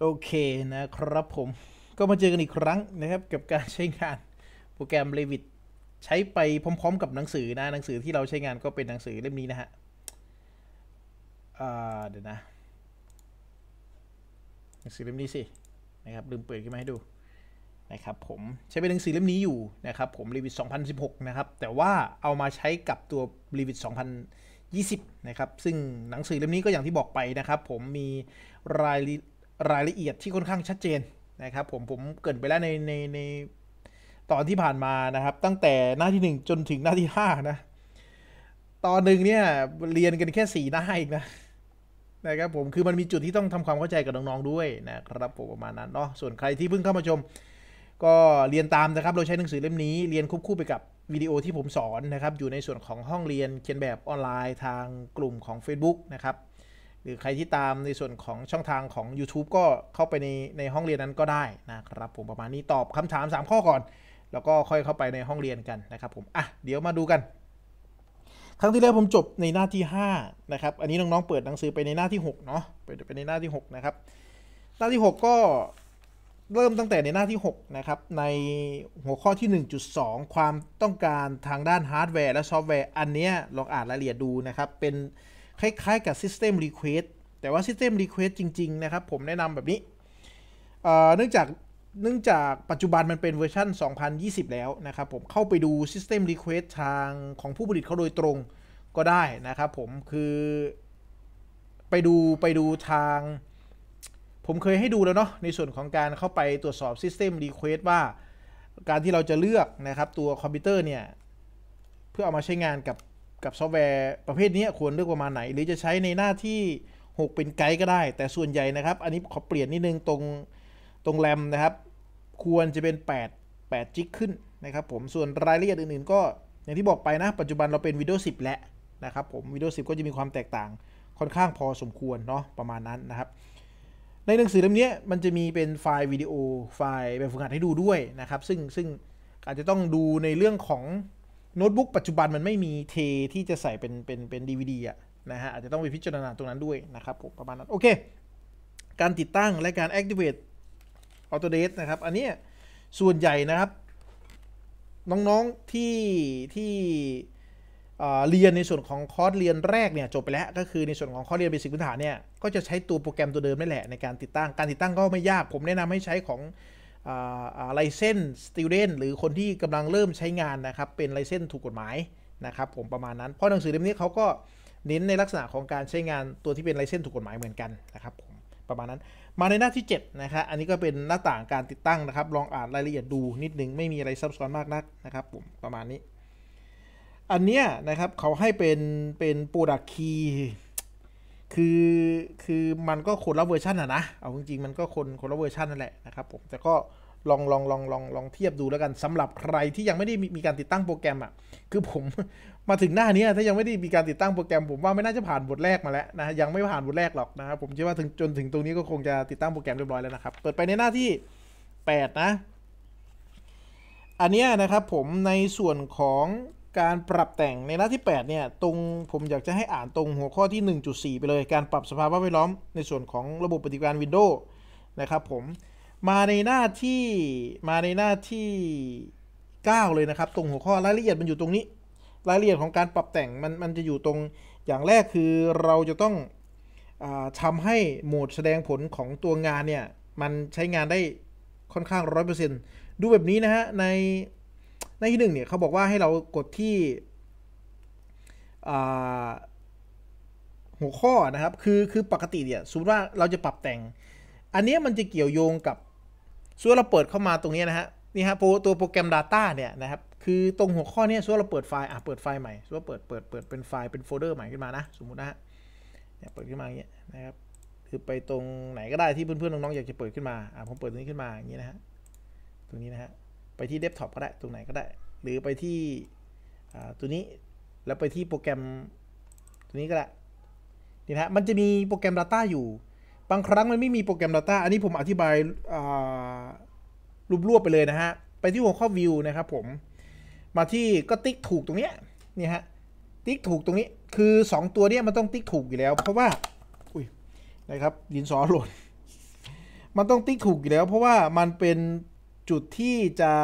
โอเคนะครับผมก็มาเจอกันอีกครั้งนะครับ กับการใช้งานโปรแกรม Revit ใช้ไปพร้อมๆกับหนังสือนะหนังสือที่เราใช้งานก็เป็นหนังสือเล่มนี้นะฮะเดี๋ยวนะหนังสือเล่มนี้สินะครับลืมเปิดขึ้นมาให้ดูนะครับผมใช้เป็นหนังสือเล่มนี้อยู่ นะครับผม Revit 2016นะครับแต่ว่าเอามาใช้กับตัว Revit 2020นะครับซึ่งหนังสือเล่มนี้ก็อย่างที่บอกไปนะครับ ผมมีรายรายละเอียดที่ค่อนข้างชัดเจนนะครับ ผมผมเกิดไปแล้วในในในตอนที่ผ่านมานะครับ ตั้งแต่หน้าที่ 1 จนถึงหน้าที่5นะ ตอนหนึ่งเนี่ยเรียนกันแค่สี่หน้าอีกนะนะครับผมคือมันมีจุดที่ต้องทำความเข้าใจกับน้องๆด้วยนะครับผมประมาณนั้นเนาะส่วนใครที่เพิ่งเข้ามาชม ก็เรียนตามนะครับเราใช้หนังสือเล่มนี้เรียนควบคู่ไปกับวิดีโอที่ผมสอนนะครับ อยู่ในส่วนของห้องเรียนเขียนแบบออนไลน์ ทางกลุ่มของ Facebook นะครับหรือใครที่ตามในส่วนของช่องทางของ YouTube ก็เข้าไปในในห้องเรียนนั้นก็ได้นะครับผมประมาณนี้ตอบคำถาม 3 ข้อก่อน แล้วก็ค่อยเข้าไปในห้องเรียนกันนะครับ ผมอ่ะเดี๋ยวมาดูกัน ครั้งที่แล้วผมจบในหน้าที่5นะครับอันนี้น้องๆเปิดหนังสือไปในหน้าที่ 6เนาะเปิดไปในหน้าที่6นะครับหน้าที่ 6 ก็เริ่มตั้งแต่ในหน้าที่6นะครับในหัวข้อที่ 1.2 ความต้องการทางด้านฮาร์ดแวร์และซอฟต์แวร์อันนี้ลองอ่านรายละเอียดดูนะครับเป็นคล้าย ๆ กับ System Request แต่ว่า System Request จริง ๆนะครับผมแนะนำแบบนี้เนื่องจากเนื่องจากปัจจุบันมันเป็นเวอร์ชัน2020 แล้วนะครับผมเข้าไปดู System Request ทางของผู้ผลิตเขาโดยตรงก็ได้นะครับผมคือ ไปดูไปดูทาง ผมเคยให้ดูแล้วเนาะในส่วนของการเข้าไปตรวจสอบ System Request ว่าการที่เราจะเลือกนะครับตัวคอมพิวเตอร์เนี่ย เพื่อเอามาใช้งานกับกับซอฟต์แวร์ประเภทนี้ควรเลือกประมาณไหน หรือจะใช้ในหน้าที่ 6 เป็นไกด์ก็ได้ แต่ส่วนใหญ่นะครับ อันนี้ขอเปลี่ยนนิดนึงตรงตรงแรมนะครับ ควรจะเป็น 8 8จิกขึ้นนะครับผมส่วนรายละเอียดอื่นๆ ก็อย่างที่บอกไปนะ ปัจจุบันเราเป็น Windows 10 แล้วนะครับผม Windows 10 ก็จะมีความแตกต่าง ค่อนข้างพอสมควรเนาะประมาณนั้นนะครับ ในหนังสือเล่มนี้มันจะมีเป็นไฟล์วิดีโอ ไฟล์แบบฝึกหัดให้ดูด้วยนะครับ ซึ่งซึ่งอาจจะต้องดูในเรื่องของโน้ตบุ๊กปัจจุบันมันไม่มีเทที่จะใส่เป็นเป็นเป็นดีวีดีอะนะฮะอาจจะต้องไปพิจารณาตรงนั้นด้วยนะครับผมประมาณนั้น โอเค การติดตั้งและการ activate autodate นะครับ อันนี้ส่วนใหญ่นะครับ น้องๆที่ที่เรียนในส่วนของคอร์สเรียนแรกเนี่ย จบไปแล้วก็คือในส่วนของคอร์สเรียนเบสิกพื้นฐานเนี่ย ก็จะใช้ตัวโปรแกรมตัวเดิมนี่แหละในการติดตั้งการติดตั้งก็ไม่ยากผมแนะนำให้ใช้ของไลเซนสติวเดนหรือคนที่กำลังเริ่มใช้งานนะครับเป็นไลเซนถูกกฎหมายนะครับ ผมประมาณนั้นเพราะหนังสือเล่มนี้เขาก็เน้นในลักษณะของการใช้งานตัวที่เป็นไลเซนถูกกฎหมายเหมือนกันนะครับผมประมาณนั้นมาในหน้าที่7นะครับอันนี้ก็เป็นหน้าต่างการติดตั้งนะครับลองอ่านรายละเอียดดูนิดนึงไม่มีอะไรซับซ้อนมากนักนะครับผมประมาณนี้ อันเนี้ยนะครับเขาให้เป็นเป็นโปรดักคียคือ คือมันก็คนละเวอร์ชันอะนะเอาจริงๆมันก็คนคนละเวอร์ชันนั่นแหละ นะครับผมแต่ก็ลองลองลองลองลองเทียบดูแล้วกันสำหรับใครที่ยังไม่ได้มีการติดตั้งโปรแกรมอ่ะคือผมมาถึงหน้านี้ถ้ายังไม่ได้มีการติดตั้งโปรแกรมผมว่าไม่น่าจะผ่านบทแรกมาแล้วนะยังไม่ผ่านบทแรกหรอกนะครับผมเชื่อว่าถึงจนถึงตรงนี้ก็คงจะติดตั้งโปรแกรมเรียบร้อยแล้วนะครับเปิดไปในหน้าที่8นะอันนี้นะครับผมในส่วนของการปรับแต่งในหน้าที่ 8 เนี่ยตรงผมอยากจะให้อ่านตรงหัวข้อที่ 1.4 ไปเลยการปรับสภาพแวดล้อม ในส่วนของระบบปฏิการวินโดว์นะครับผมมาในหน้าที่มาในหน้าที่ 9 เลยนะครับตรงหัวข้อรายละเอียดมันอยู่ตรงนี้ รายละเอียดของการปรับแต่งมันมันจะอยู่ตรงอย่างแรกคือเราจะต้องอทำให้โหมดแสดงผลของตัวงานเนี่ยมันใช้งานได้ค่อนข้าง 100%ดูแบบนี้นะฮะในหน้าที่หนึ่งเนี่ยเขาบอกว่าให้เรากดที่ หัวข้อนะครับคือคือปกติเนี่ยสมมติว่าเราจะปรับแต่ง อันนี้มันจะเกี่ยวโยงกับส่วนเราเปิดเข้ามาตรงนี้นะฮะนี่ฮะตัวโปรแกรม Data เนี่ยนะครับ คือตรงหัวข้อเนี่ยส่วนเราเปิดไฟล์อ่ะเปิดไฟล์ใหม่ส่วนเปิดเปิดเปิดเป็นไฟล์เป็นโฟลเดอร์ใหม่ขึ้นมานะสมมตินะฮะเนี่ยเปิดขึ้นมาอย่างเงี้ยนะครับคือไปตรงไหนก็ได้ที่เพื่อนๆน้องๆอยากจะเปิดขึ้นมาอ่ะผมเปิดตรงนี้ขึ้นมาอย่างเงี้ยนะฮะตรงนี้นะฮะไปที่เดสก์ท็อปก็ได้ตรงไหนก็ได้ หรือไปที่ตัวนี้แล้วไปที่โปรแกรมตัวนี้ก็ได้นี่นะมันจะมีโปรแกรม Data อยู่ บางครั้งมันไม่มีโปรแกรม Data อันนี้ผมอธิบายรูปรวบไปเลยนะฮะ ไปที่หัวข้อ View นะครับผม มาที่ก็ติ๊กถูกตรงเนี้ยนี่ฮะติ๊กถูกตรงนี้คือ 2 ตัวเนี้ยมันต้องติ๊กถูกอยู่แล้วเพราะว่าอุ้ยนะครับดินสอหล่นมันต้องติ๊กถูกอยู่แล้ว เพราะว่ามันเป็นจุดที่จะ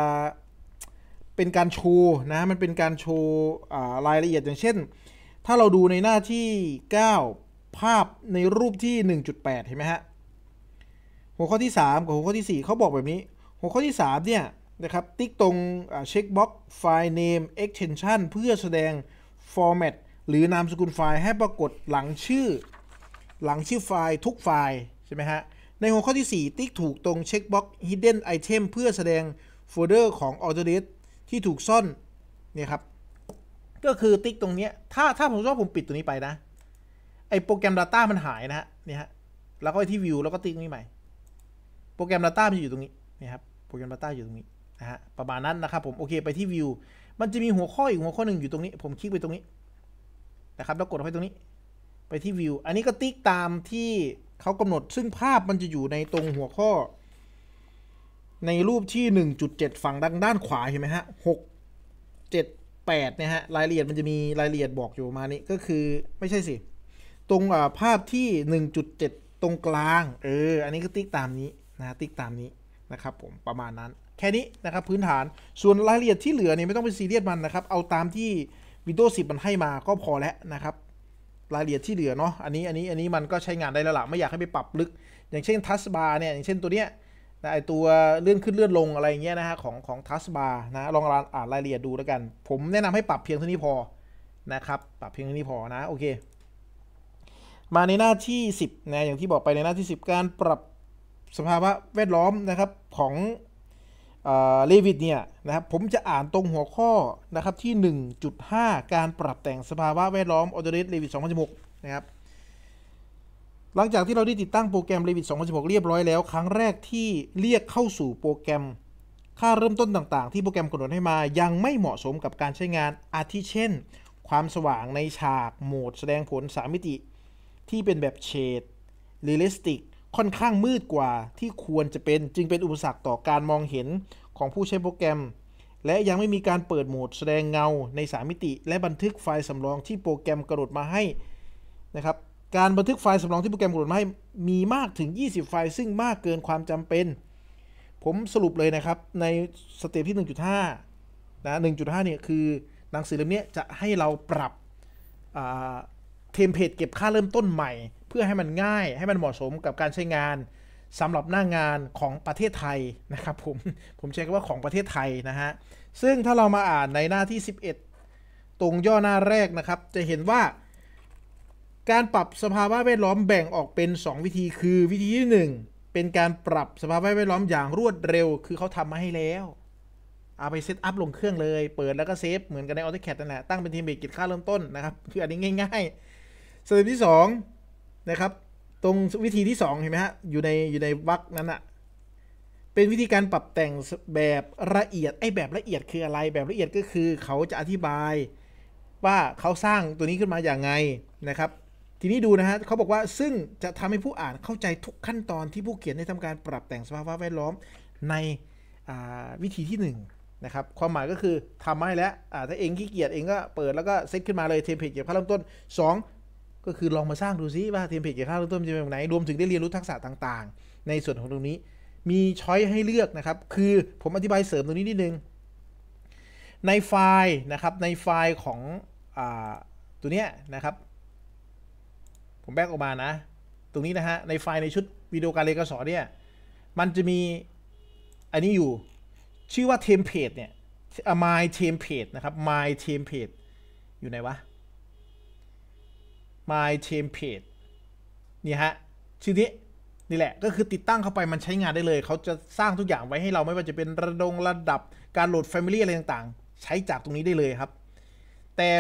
เป็นการโชว์นะมันเป็นการโชว์รายละเอียดอย่างเช่น ถ้าเราดูในหน้าที่ 9 ภาพในรูปที่ 1.8เห็นไหมฮะ หัวข้อที่ 3 กับหัวข้อที่ 4 เขาบอกแบบนี้ หัวข้อที่ 3 เนี่ยนะครับติ๊กตรงเช็คบ็อกไฟล์เนมเอ็กเ n นชันเพื่อแสดงฟอร์แมตหรือนามสกุลไฟล์ ให้ปรากฏหลังชื่อ หลังชื่อไฟล์ทุกไฟล์ใช่ไหมฮะในหัวข้อที่ 4 ติ๊กถูกตรงเช็คบ็อก hidden item เพื่อแสดงโฟลเดอร์ของ a u t o d e s k ที่ถูกซ่อนเนี่ยครับ ก็คือติ๊กตรงนี้ ถ้า ถ้าผมว่าผมปิดตัวนี้ไปนะ ไอโปรแกรม Data มันหาย นะฮะเนี่ยฮะแล้วก็ไปที่วิวแล้วก็ติ๊กนี้ใหม่ โปรแกรม Data มันจะอยู่ตรงนี้นี่ครับ โปรแกรม Data อยู่ตรงนี้ นะฮะ ประมาณนั้นนะครับ ผมโอเค ไปที่วิวมันจะมีหัวข้ออีกหัวข้อหนึ่งอยู่ตรงนี้ผมคลิกไปตรงนี้ นะครับ แล้วกดไปตรงนี้ ไปที่วิวอันนี้ก็ติ๊กตามที่เขากำหนดซึ่งภาพมันจะอยู่ในตรงหัวข้อ ในรูปที่ 1.7 ฝั่งด้านด้านขวาเห็นไหมฮะ 6 7 8เนี่ยฮะรายละเอียดมันจะมีรายละเอียดบอกอยู่มานี้ก็คือไม่ใช่สิ ตรงภาพที่ 1.7 ตรงกลาง เอออันนี้ก็ติ๊กตามนี้นะติ๊กตามนี้นะครับผมประมาณนั้น แค่นี้นะครับพื้นฐานส่วนรายละเอียดที่เหลือเนี่ยไม่ต้องไปซีเรียสมันนะครับ เอาตามที่ Windows 10 มันให้มาก็พอแล้วนะครับรายละเอียดที่เหลือเนาะอันนี้ อันนี้อันนี้มันก็ใช้งานได้แล้วละไม่อยากให้ไปปรับลึก อย่างเช่นทัสบาร์เนี่ยอย่างเช่นตัวเนี้ยนะไอตัวเลื่อนขึ้นเลื่อนลงอะไรเงี้ยนะฮะของของทัสบาร์นะลองอ่านรายละเอียดดูแล้วกัน ผมแนะนำให้ปรับเพียงเท่านี้พอนะครับปรับเพียงเท่านี้พอนะโอเคมาในหน้าที่ 10นะอย่างที่บอกไปในหน้าที่ 10 การปรับสภาพะแวดล้อมนะครับของเลวิตเนี่ยนะครับผมจะอ่านตรงหัวข้อนะครับที่ 1.5 การปรับแต่งสภาวะแวดล้อมออเดเรสเลวิต2016นะครับหลังจากที่เราได้ติดตั้งโปรแกรมเลวิต2016เรียบร้อยแล้วครั้งแรกที่เรียกเข้าสู่โปรแกรม ค่าเริ่มต้นต่างๆ ที่โปรแกรมกำหนดให้มายังไม่เหมาะสมกับการใช้งานอาทิเช่น ความสว่างในฉากโหมดแสดงผล 3 มิติที่เป็นแบบเฉดเรลิสติกค่อนข้างมืดกว่าที่ควรจะเป็นจึงเป็นอุปสรรคต่อการมองเห็นของผู้ใช้โปรแกรม และยังไม่มีการเปิดโหมดแสดงเงาใน 3 มิติ และบันทึกไฟล์สำรองที่โปรแกรมกระโดดมาให้นะครับการบันทึกไฟล์สำรองที่โปรแกรมกระโดดมาให้มีมากถึง 20 ไฟล์ ซึ่งมากเกินความจำเป็น ผมสรุปเลยนะครับในสเตปที่ 1.5นะ1.5เนี่ยคือหนังสือเล่มนี้จะให้เราปรับเทมเพลตเก็บค่าเริ่มต้นใหม่เพื่อให้มันง่ายให้มันเหมาะสมกับการใช้งานสำหรับหน้างานของประเทศไทยนะครับผมผมใช้คำว่าของประเทศไทยนะฮะซึ่งถ้าเรามาอ่านในหน้าที่ 11 ตรงย่อหน้าแรกนะครับ จะเห็นว่า การปรับสภาวะแวดล้อมแบ่งออกเป็น 2 วิธีคือวิธีที่ 1 เป็นการปรับสภาวะแวดล้อมอย่างรวดเร็ว คือเขาทำมาให้แล้วเอาไปเซตอัพลงเครื่องเลย เปิดแล้วก็เซฟเหมือนกันใน a อ t o แคดนั่นแหละตั้งเป็นทีมเบรกกิจค่าเริ่มต้นนะครับคืออันนี้ง่ายๆสเต็ปที่ 2นะครับ ตรงวิธีที่2เห็นไหมฮะอยู่ในอยู่ในวรกคนั้นอะเป็นวิธีการปรับแต่งแบบละเอียดไอ้แบบละเอียดคืออะไรแบบละเอียดก็คือ เขาจะอธิบายว่าเขาสร้างตัวนี้ขึ้นมาอย่างไงนะครับทีนี้ดูนะฮะเขาบอกว่าซึ่งจะทำให้ผู้อ่านเข้าใจทุกขั้นตอนที่ผู้เขียนได้ทำการปรับแต่งสภาพแวดล้อมในวิธีที่1นนะครับความหมายก็คือทำให้แล้วถ้าเองขี้เกียจเองก็เปิดแล้วก็เซตขึ้นมาเลยเทมเพลตเกี่ยวกับเริ่มต้น 2ก็คือลองมาสร้างดูซิว่าเทมเพลตเกี่ยวกับเร่ต้นจะเป็นแบบไหนรวม ถึง ได้เรียนรู้ทักษะ ต่างๆ ในส่วนของตรงนี้มี ช้อยให้เลือกนะครับ คือผมอธิบายเสริมตรงนี้นิดนึงในไฟล์นะครับในไฟล์ของอตัวเนี้ยนะครับ ผม แบกออกมานะ ตรงนี้นะฮะในไฟล์ในชุดวิดีโอการ เรียนการสอนเนี่ยมันจะมี อันนี้อยู่ชื่อว่าเทมเพลตเนี่ย my template นะครับ my template อยู่ไหนวะ my t e m p l a t e นี่ฮะชื่อนี้ นี่แหละ ก็คือติดตั้งเข้าไปมันใช้งานได้เลย เขาจะสร้างทุกอย่างไว้ให้เราไม่ว่าจะเป็นระดงระดับการโหลด Family อะไรต่างๆ ใช้จากตรงนี้ได้เลยครับ แต่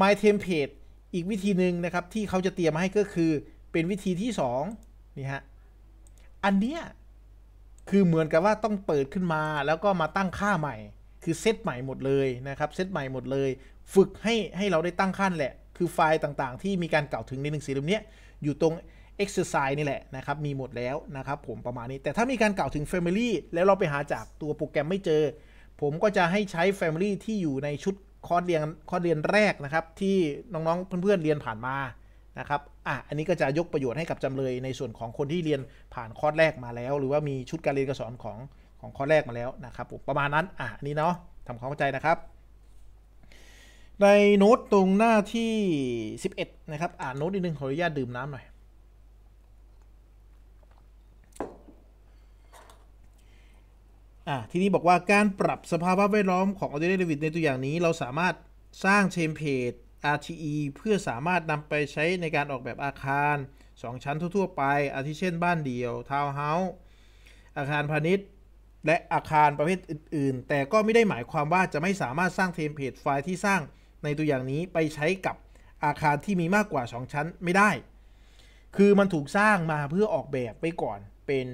my template อีกวิธีหนึ่งนะครับ ที่เขาจะเตรียมมาให้ก็คือเป็นวิธีที่2นี่ฮะ อันเนี้ยคือเหมือนกับว่าต้องเปิดขึ้นมาแล้วก็มาตั้งค่าใหม่คือเซต ใหม่หมดเลยนะครับเซตใหม่หมดเลย ฝึกให้ให้เราได้ตั้งขั้นแหละคือไฟล์ต่าง ๆ ที่มีการกล่าวถึงในหนังสือเล่มนี้อยู่ตรง exercise นี่แหละนะครับ มีหมดแล้วนะครับผมประมาณนี้แต่ถ้ามีการกล่าวถึง family แล้วเราไปหาจากตัวโปรแกรมไม่เจอ ผมก็จะให้ใช้ family ที่อยู่ในชุดคอร์สเรียนคอร์สเรียนแรกนะครับ ที่น้อง ๆ เพื่อน ๆ เรียนผ่านมานะครับอ่ะอันนี้ก็จะยกประโยชน์ให้กับจำเลยในส่วนของคนที่เรียนผ่านคอร์สแรกมาแล้ว หรือว่ามีชุดการเรียนการสอนของของคอร์สแรกมาแล้วนะครับผมประมาณนั้นอ่ะนี่เนาะทำความเข้าใจนะครับในโน้ตตรงหน้าที่ 11 นะครับ อ่านโน้ตนิดนึงขออนุญาต ดื่มน้ำหน่อย อ่าทีนี้บอกว่าการปรับสภาพแวดล้อมของอัลเด d a วิ d ในตัวอย่างนี้เราสามารถสร้างเชมเพจ RTE เพื่อสามารถนำไปใช้ในการออกแบบอาคาร 2 ชั้นทั่วๆ ไปอาทิเช่นบ้านเดี่ยว ทาวน์เฮาส์อาคารพาณิชย์ และอาคารประเภทอื่น ๆ แต่ก็ไม่ได้หมายความว่าจะไม่สามารถสร้างเทมเพลตไฟล์ที่สร้างในตัวอย่างนี้ไปใช้กับอาคารที่มีมากกว่า 2 ชั้นไม่ได้ คือมันถูกสร้างมาเพื่อออกแบบไปก่อนเป็น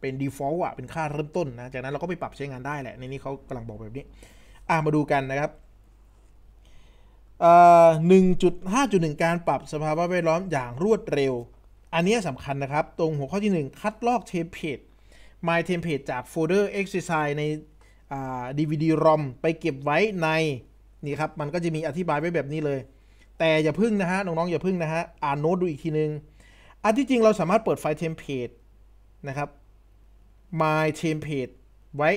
เป็น default อ่ะเป็นค่าเริ่มต้นนะ จากนั้นเราก็ไปปรับใช้งานได้แหละ ในนี้เขากำลังบอกแบบนี้ อ่ามาดูกันนะครับหนึ่งจุดห้าจุดหนึ่งการปรับสภาพแวดล้อมอย่างรวดเร็ว อันนี้สำคัญนะครับ ตรงหัวข้อที่ 1 คัดลอกเทมเพลต my template จากโฟลเดอร์ exercise ใน DVD ROM ไปเก็บไว้ในนี่ครับ มันก็จะมีอธิบายไว้แบบนี้เลย แต่อย่าพึ่งนะฮะ น้องๆ อย่าพึ่งนะฮะ อ่านโน้ตดูอีกทีนึง อันที่จริงเราสามารถเปิดไฟล์เทมเพลตนะครับ my template ไว้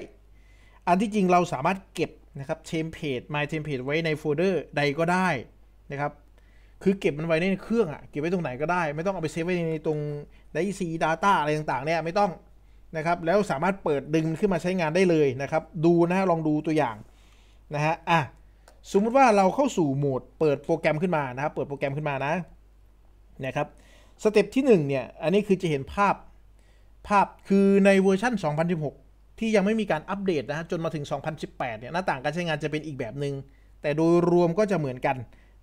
อันที่จริงเราสามารถเก็บนะครับ template my template ไว้ในโฟลเดอร์ใดก็ได้นะครับ คือเก็บมันไว้ในเครื่องอะเก็บไว้ตรงไหนก็ได้ ไม่ต้องเอาไปเซฟไว้ในตรงไดซีดัต้าอะไรต่างๆ เนี่ย ไม่ต้องนะครับ แล้วสามารถเปิดดึงขึ้นมาใช้งานได้เลยนะครับ ดูนะฮะลองดูตัวอย่างนะฮะ อ่ะสมมุติว่าเราเข้าสู่โหมดเปิดโปรแกรมขึ้นมานะครับเปิดโปรแกรมขึ้นมานะนะครับสเต็ปที่1เนี่ยอันนี้คือจะเห็นภาพภาพคือในเวอร์ชัน2016 ที่ยังไม่มีการอัปเดตนะฮะจนมาถึง 2018 เนี่ย หน้าต่างการใช้งานจะเป็นอีกแบบหนึง่งแต่โดยรวมก็จะเหมือนกัน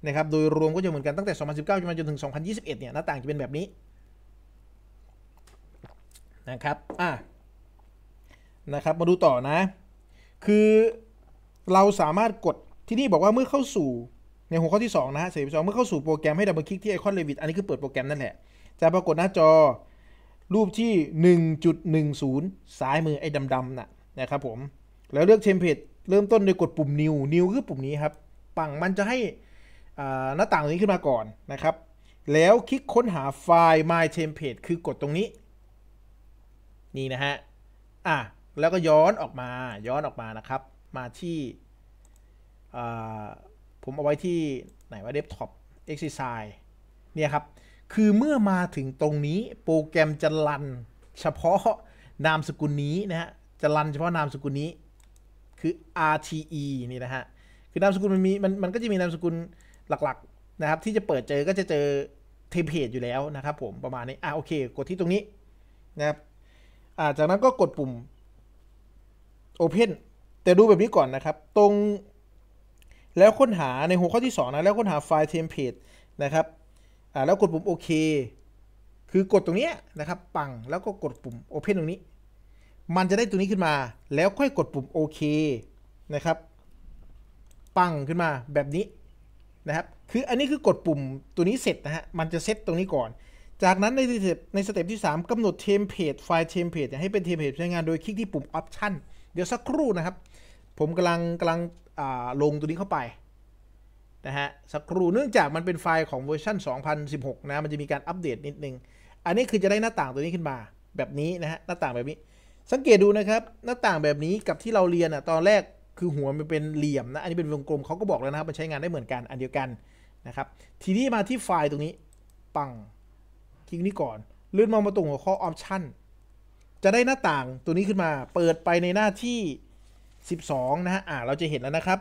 นะครับโดยรวมก็จะเหมือนกันตั้งแต่ 2019จนมาจนถึง 2021 เนี่ยหน้าต่างจะเป็นแบบนี้นะครับอ่ะนะครับมาดูต่อนะคือเราสามารถกดที่นี่บอกว่าเมื่อเข้าสู่ในหัวข้อที่ 2 นะฮะเสรีสองเมื่อเข้าสู่โปรแกรมให้ดับเบิลคลิกที่ไอคอนเลวิตอันนี้คือเปิดโปรแกรมนั่นแหละ จะปรากฏหน้าจอ รูปที่ 1.10 ซ้ายมือไอ้ดำ ๆน่ะนะครับผม แล้วเลือกเทมเพลตเริ่มต้นโดยกดปุ่ม new new คือปุ่มนี้ครับ ปังมันจะให้หน้าต่างตรงนี้ขึ้นมาก่อนนะครับ แล้วคลิกค้นหาไฟล์ my template คือกดตรงนี้นี่นะฮะอ่ะแล้วก็ย้อนออกมาย้อนออกมานะครับ มาที่ผมเอาไว้ที่ไหนว่าเ d e ท็อปเอ็กซิ i s e เนี่ยครับ คือเมื่อมาถึงตรงนี้โปรแกรมจะรัน เฉพาะนามสกุลนี้นะฮะจะรันเฉพาะนามสกุลนี้ คือ RTE นี่นะฮะ คือนามสกุลมันมีมันมันก็จะมีนามสกุลหลัก ๆ นะครับ ที่จะเปิดเจอก็จะเจอเทมเพลตอยู่แล้วนะครับผมประมาณนี้อ่ะโอเค กดที่ตรงนี้นะครับอ่าจากนั้นก็กดปุ่ม Open แต่ดูแบบนี้ก่อนนะครับตรงแล้วค้นหาในหัวข้อที่2นะแล้วค้นหาไฟล์เทมเพลตนะครับอ่าแล้วกดปุ่มโอเคคือกดตรงนี้นะครับ ปังแล้วก็กดปุ่ม Open ตรงนี้ มันจะได้ตัวนี้ขึ้นมาแล้วค่อยกดปุ่มโอเคนะครับปังขึ้นมาแบบนี้นะครับ คืออันนี้คือกดปุ่มตัวนี้เสร็จนะฮะ มันจะเซตตรงนี้ก่อน จากนั้นในสเต็ปในสเต็ปที่ 3 กำหนดเทมเพลตไฟล์เทมเพลตให้เป็นเทมเพลตใช้งานโดยคลิกที่ปุ่มออปชันเดี๋ยวสักครู่นะครับ ผมกำลังกำลังลงตัวนี้เข้าไปนะฮะสักครู่เนื่องจากมันเป็นไฟล์ของเวอร์ชัน2016 นะ มันจะมีการอัปเดตนิดนึง อันนี้คือจะได้หน้าต่างตัวนี้ขึ้นมาแบบนี้นะฮะหน้าต่างแบบนี้ สังเกตดูนะครับหน้าต่างแบบนี้กับที่เราเรียนอ่ะตอนแรกคือหัวมันเป็นเหลี่ยมนะอันนี้เป็นวงกลมเขาก็บอกแล้วนะครับ มันใช้งานได้เหมือนกันอันเดียวกันนะครับ ทีนี้มาที่ไฟล์ตรงนี้ปังคลิกนี้ก่อน เลื่อนมองมาตรงหัวข้อออปชั่นจะได้หน้าต่างตัวนี้ขึ้นมาเปิดไปในหน้าที่12นะฮะ อ่า เราจะเห็นแล้วนะครับ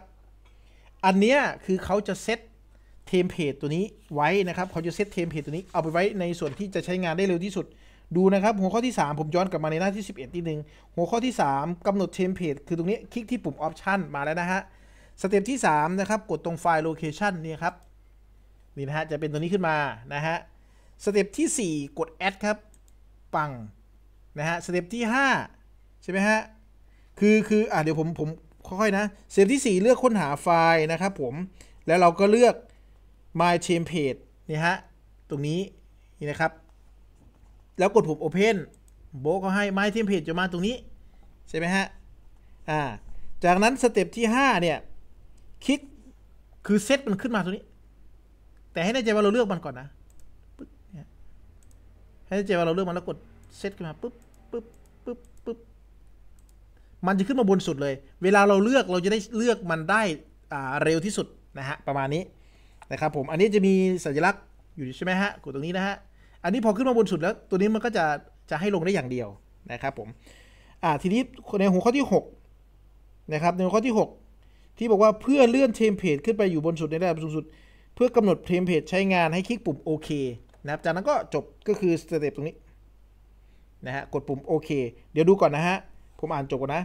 อันเนี้ยคือเขาจะเซตเทมเพลตตัวนี้ไว้นะครับเขาจะเซตเทมเพลตตัวนี้เอาไปไว้ในส่วนที่จะใช้งานได้เร็วที่สุด ดูนะครับ หัวข้อที่ 3 ผมย้อนกลับมาในหน้าที่ 11นิดนึงหัวข้อที่ 3 กำหนดเทมเพลต คือตรงนี้คลิกที่ปุ่มออปชันมาแล้วนะฮะ สเต็ปที่3นะครับ กดตรงไฟล์โลเคชันนี่ครับ นี่นะฮะ จะเป็นตัวนี้ขึ้นมานะฮะ สเต็ปที่4 กดแอดครับ ปังนะฮะ สเต็ปที่5ใช่ไหมฮะคือ คือ อ่ะ เดี๋ยวผมผม ค่อยๆนะเซฟที่ 4 เลือกค้นหาไฟล์นะครับ ผมแล้วเราก็เลือก my template นี่ ฮะ ตรงนี้ นี่ นะครับ แล้วกดปุ่ม open โบ ก็ ให้ my template จะมาตรงนี้ ใช่ไหมฮะ อ่าจากนั้นสเต็ปที่ 5 เนี่ย คลิก คือเซตมันขึ้นมาตรงนี้ แต่ให้แน่ใจว่าเราเลือก มันก่อนนะให้แน่ใจว่าเราเลือกมันแล้วกดเซตขึ้นมาปุ๊บปุ๊บมันจะขึ้นมาบนสุดเลย เวลาเราเลือกเราจะได้เลือกมันได้เร็วที่สุด นะฮะประมาณนี้นะครับผม อันนี้จะมีสัญลักษณ์อยู่ใช่ไหมฮะกดตรงนี้นะฮะ อันนี้พอขึ้นมาบนสุดแล้วตัวนี้มันก็จะจะให้ลงได้อย่างเดียวนะครับผมอ่าทีนี้ในหัวข้อที่ 6 นะครับในหัวข้อที่6 ที่บอกว่าเพื่อเลื่อนเทมเพลตขึ้นไปอยู่บนสุดในระดับสูงสุด เพื่อกำหนดเทมเพลตใช้งานให้คลิกปุ่มโอเคนะครับจากนั้นก็จบก็คือสเต็ปตรงนี้นะฮะกดปุ่มโอเคเดี๋ยวดูก่อนนะฮะผมอ่านจบก่อนนะ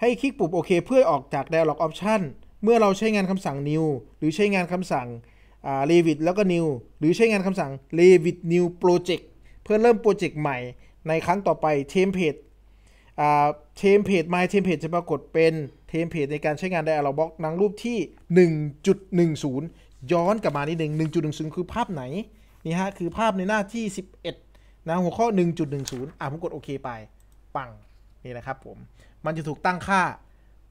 ให้คลิกปุ่มโอเคเพื่อออกจาก Dialog Option เมื่อเราใช้งานคำสั่ง new หรือใช้งานคำสั่ง revit แล้วก็ new หรือใช้งานคำสั่ง revit new project เพื่อเริ่มโปรเจกต์ใหม่ ในครั้งต่อไป template เทมเพจ My Template จะปรากฏเป็นเทมเพจในการใช้งาน Dialog Box นังรูปที่ 1.10 ย้อนกลับมานิดหนึ่ง1.10 คือภาพไหน นี่ฮะ คือภาพในหน้าที่ 11นะหัวข้อ 1.10 อ่ะผมกดโอเคไปปังนี่นะครับผมมันจะถูกตั้งค่า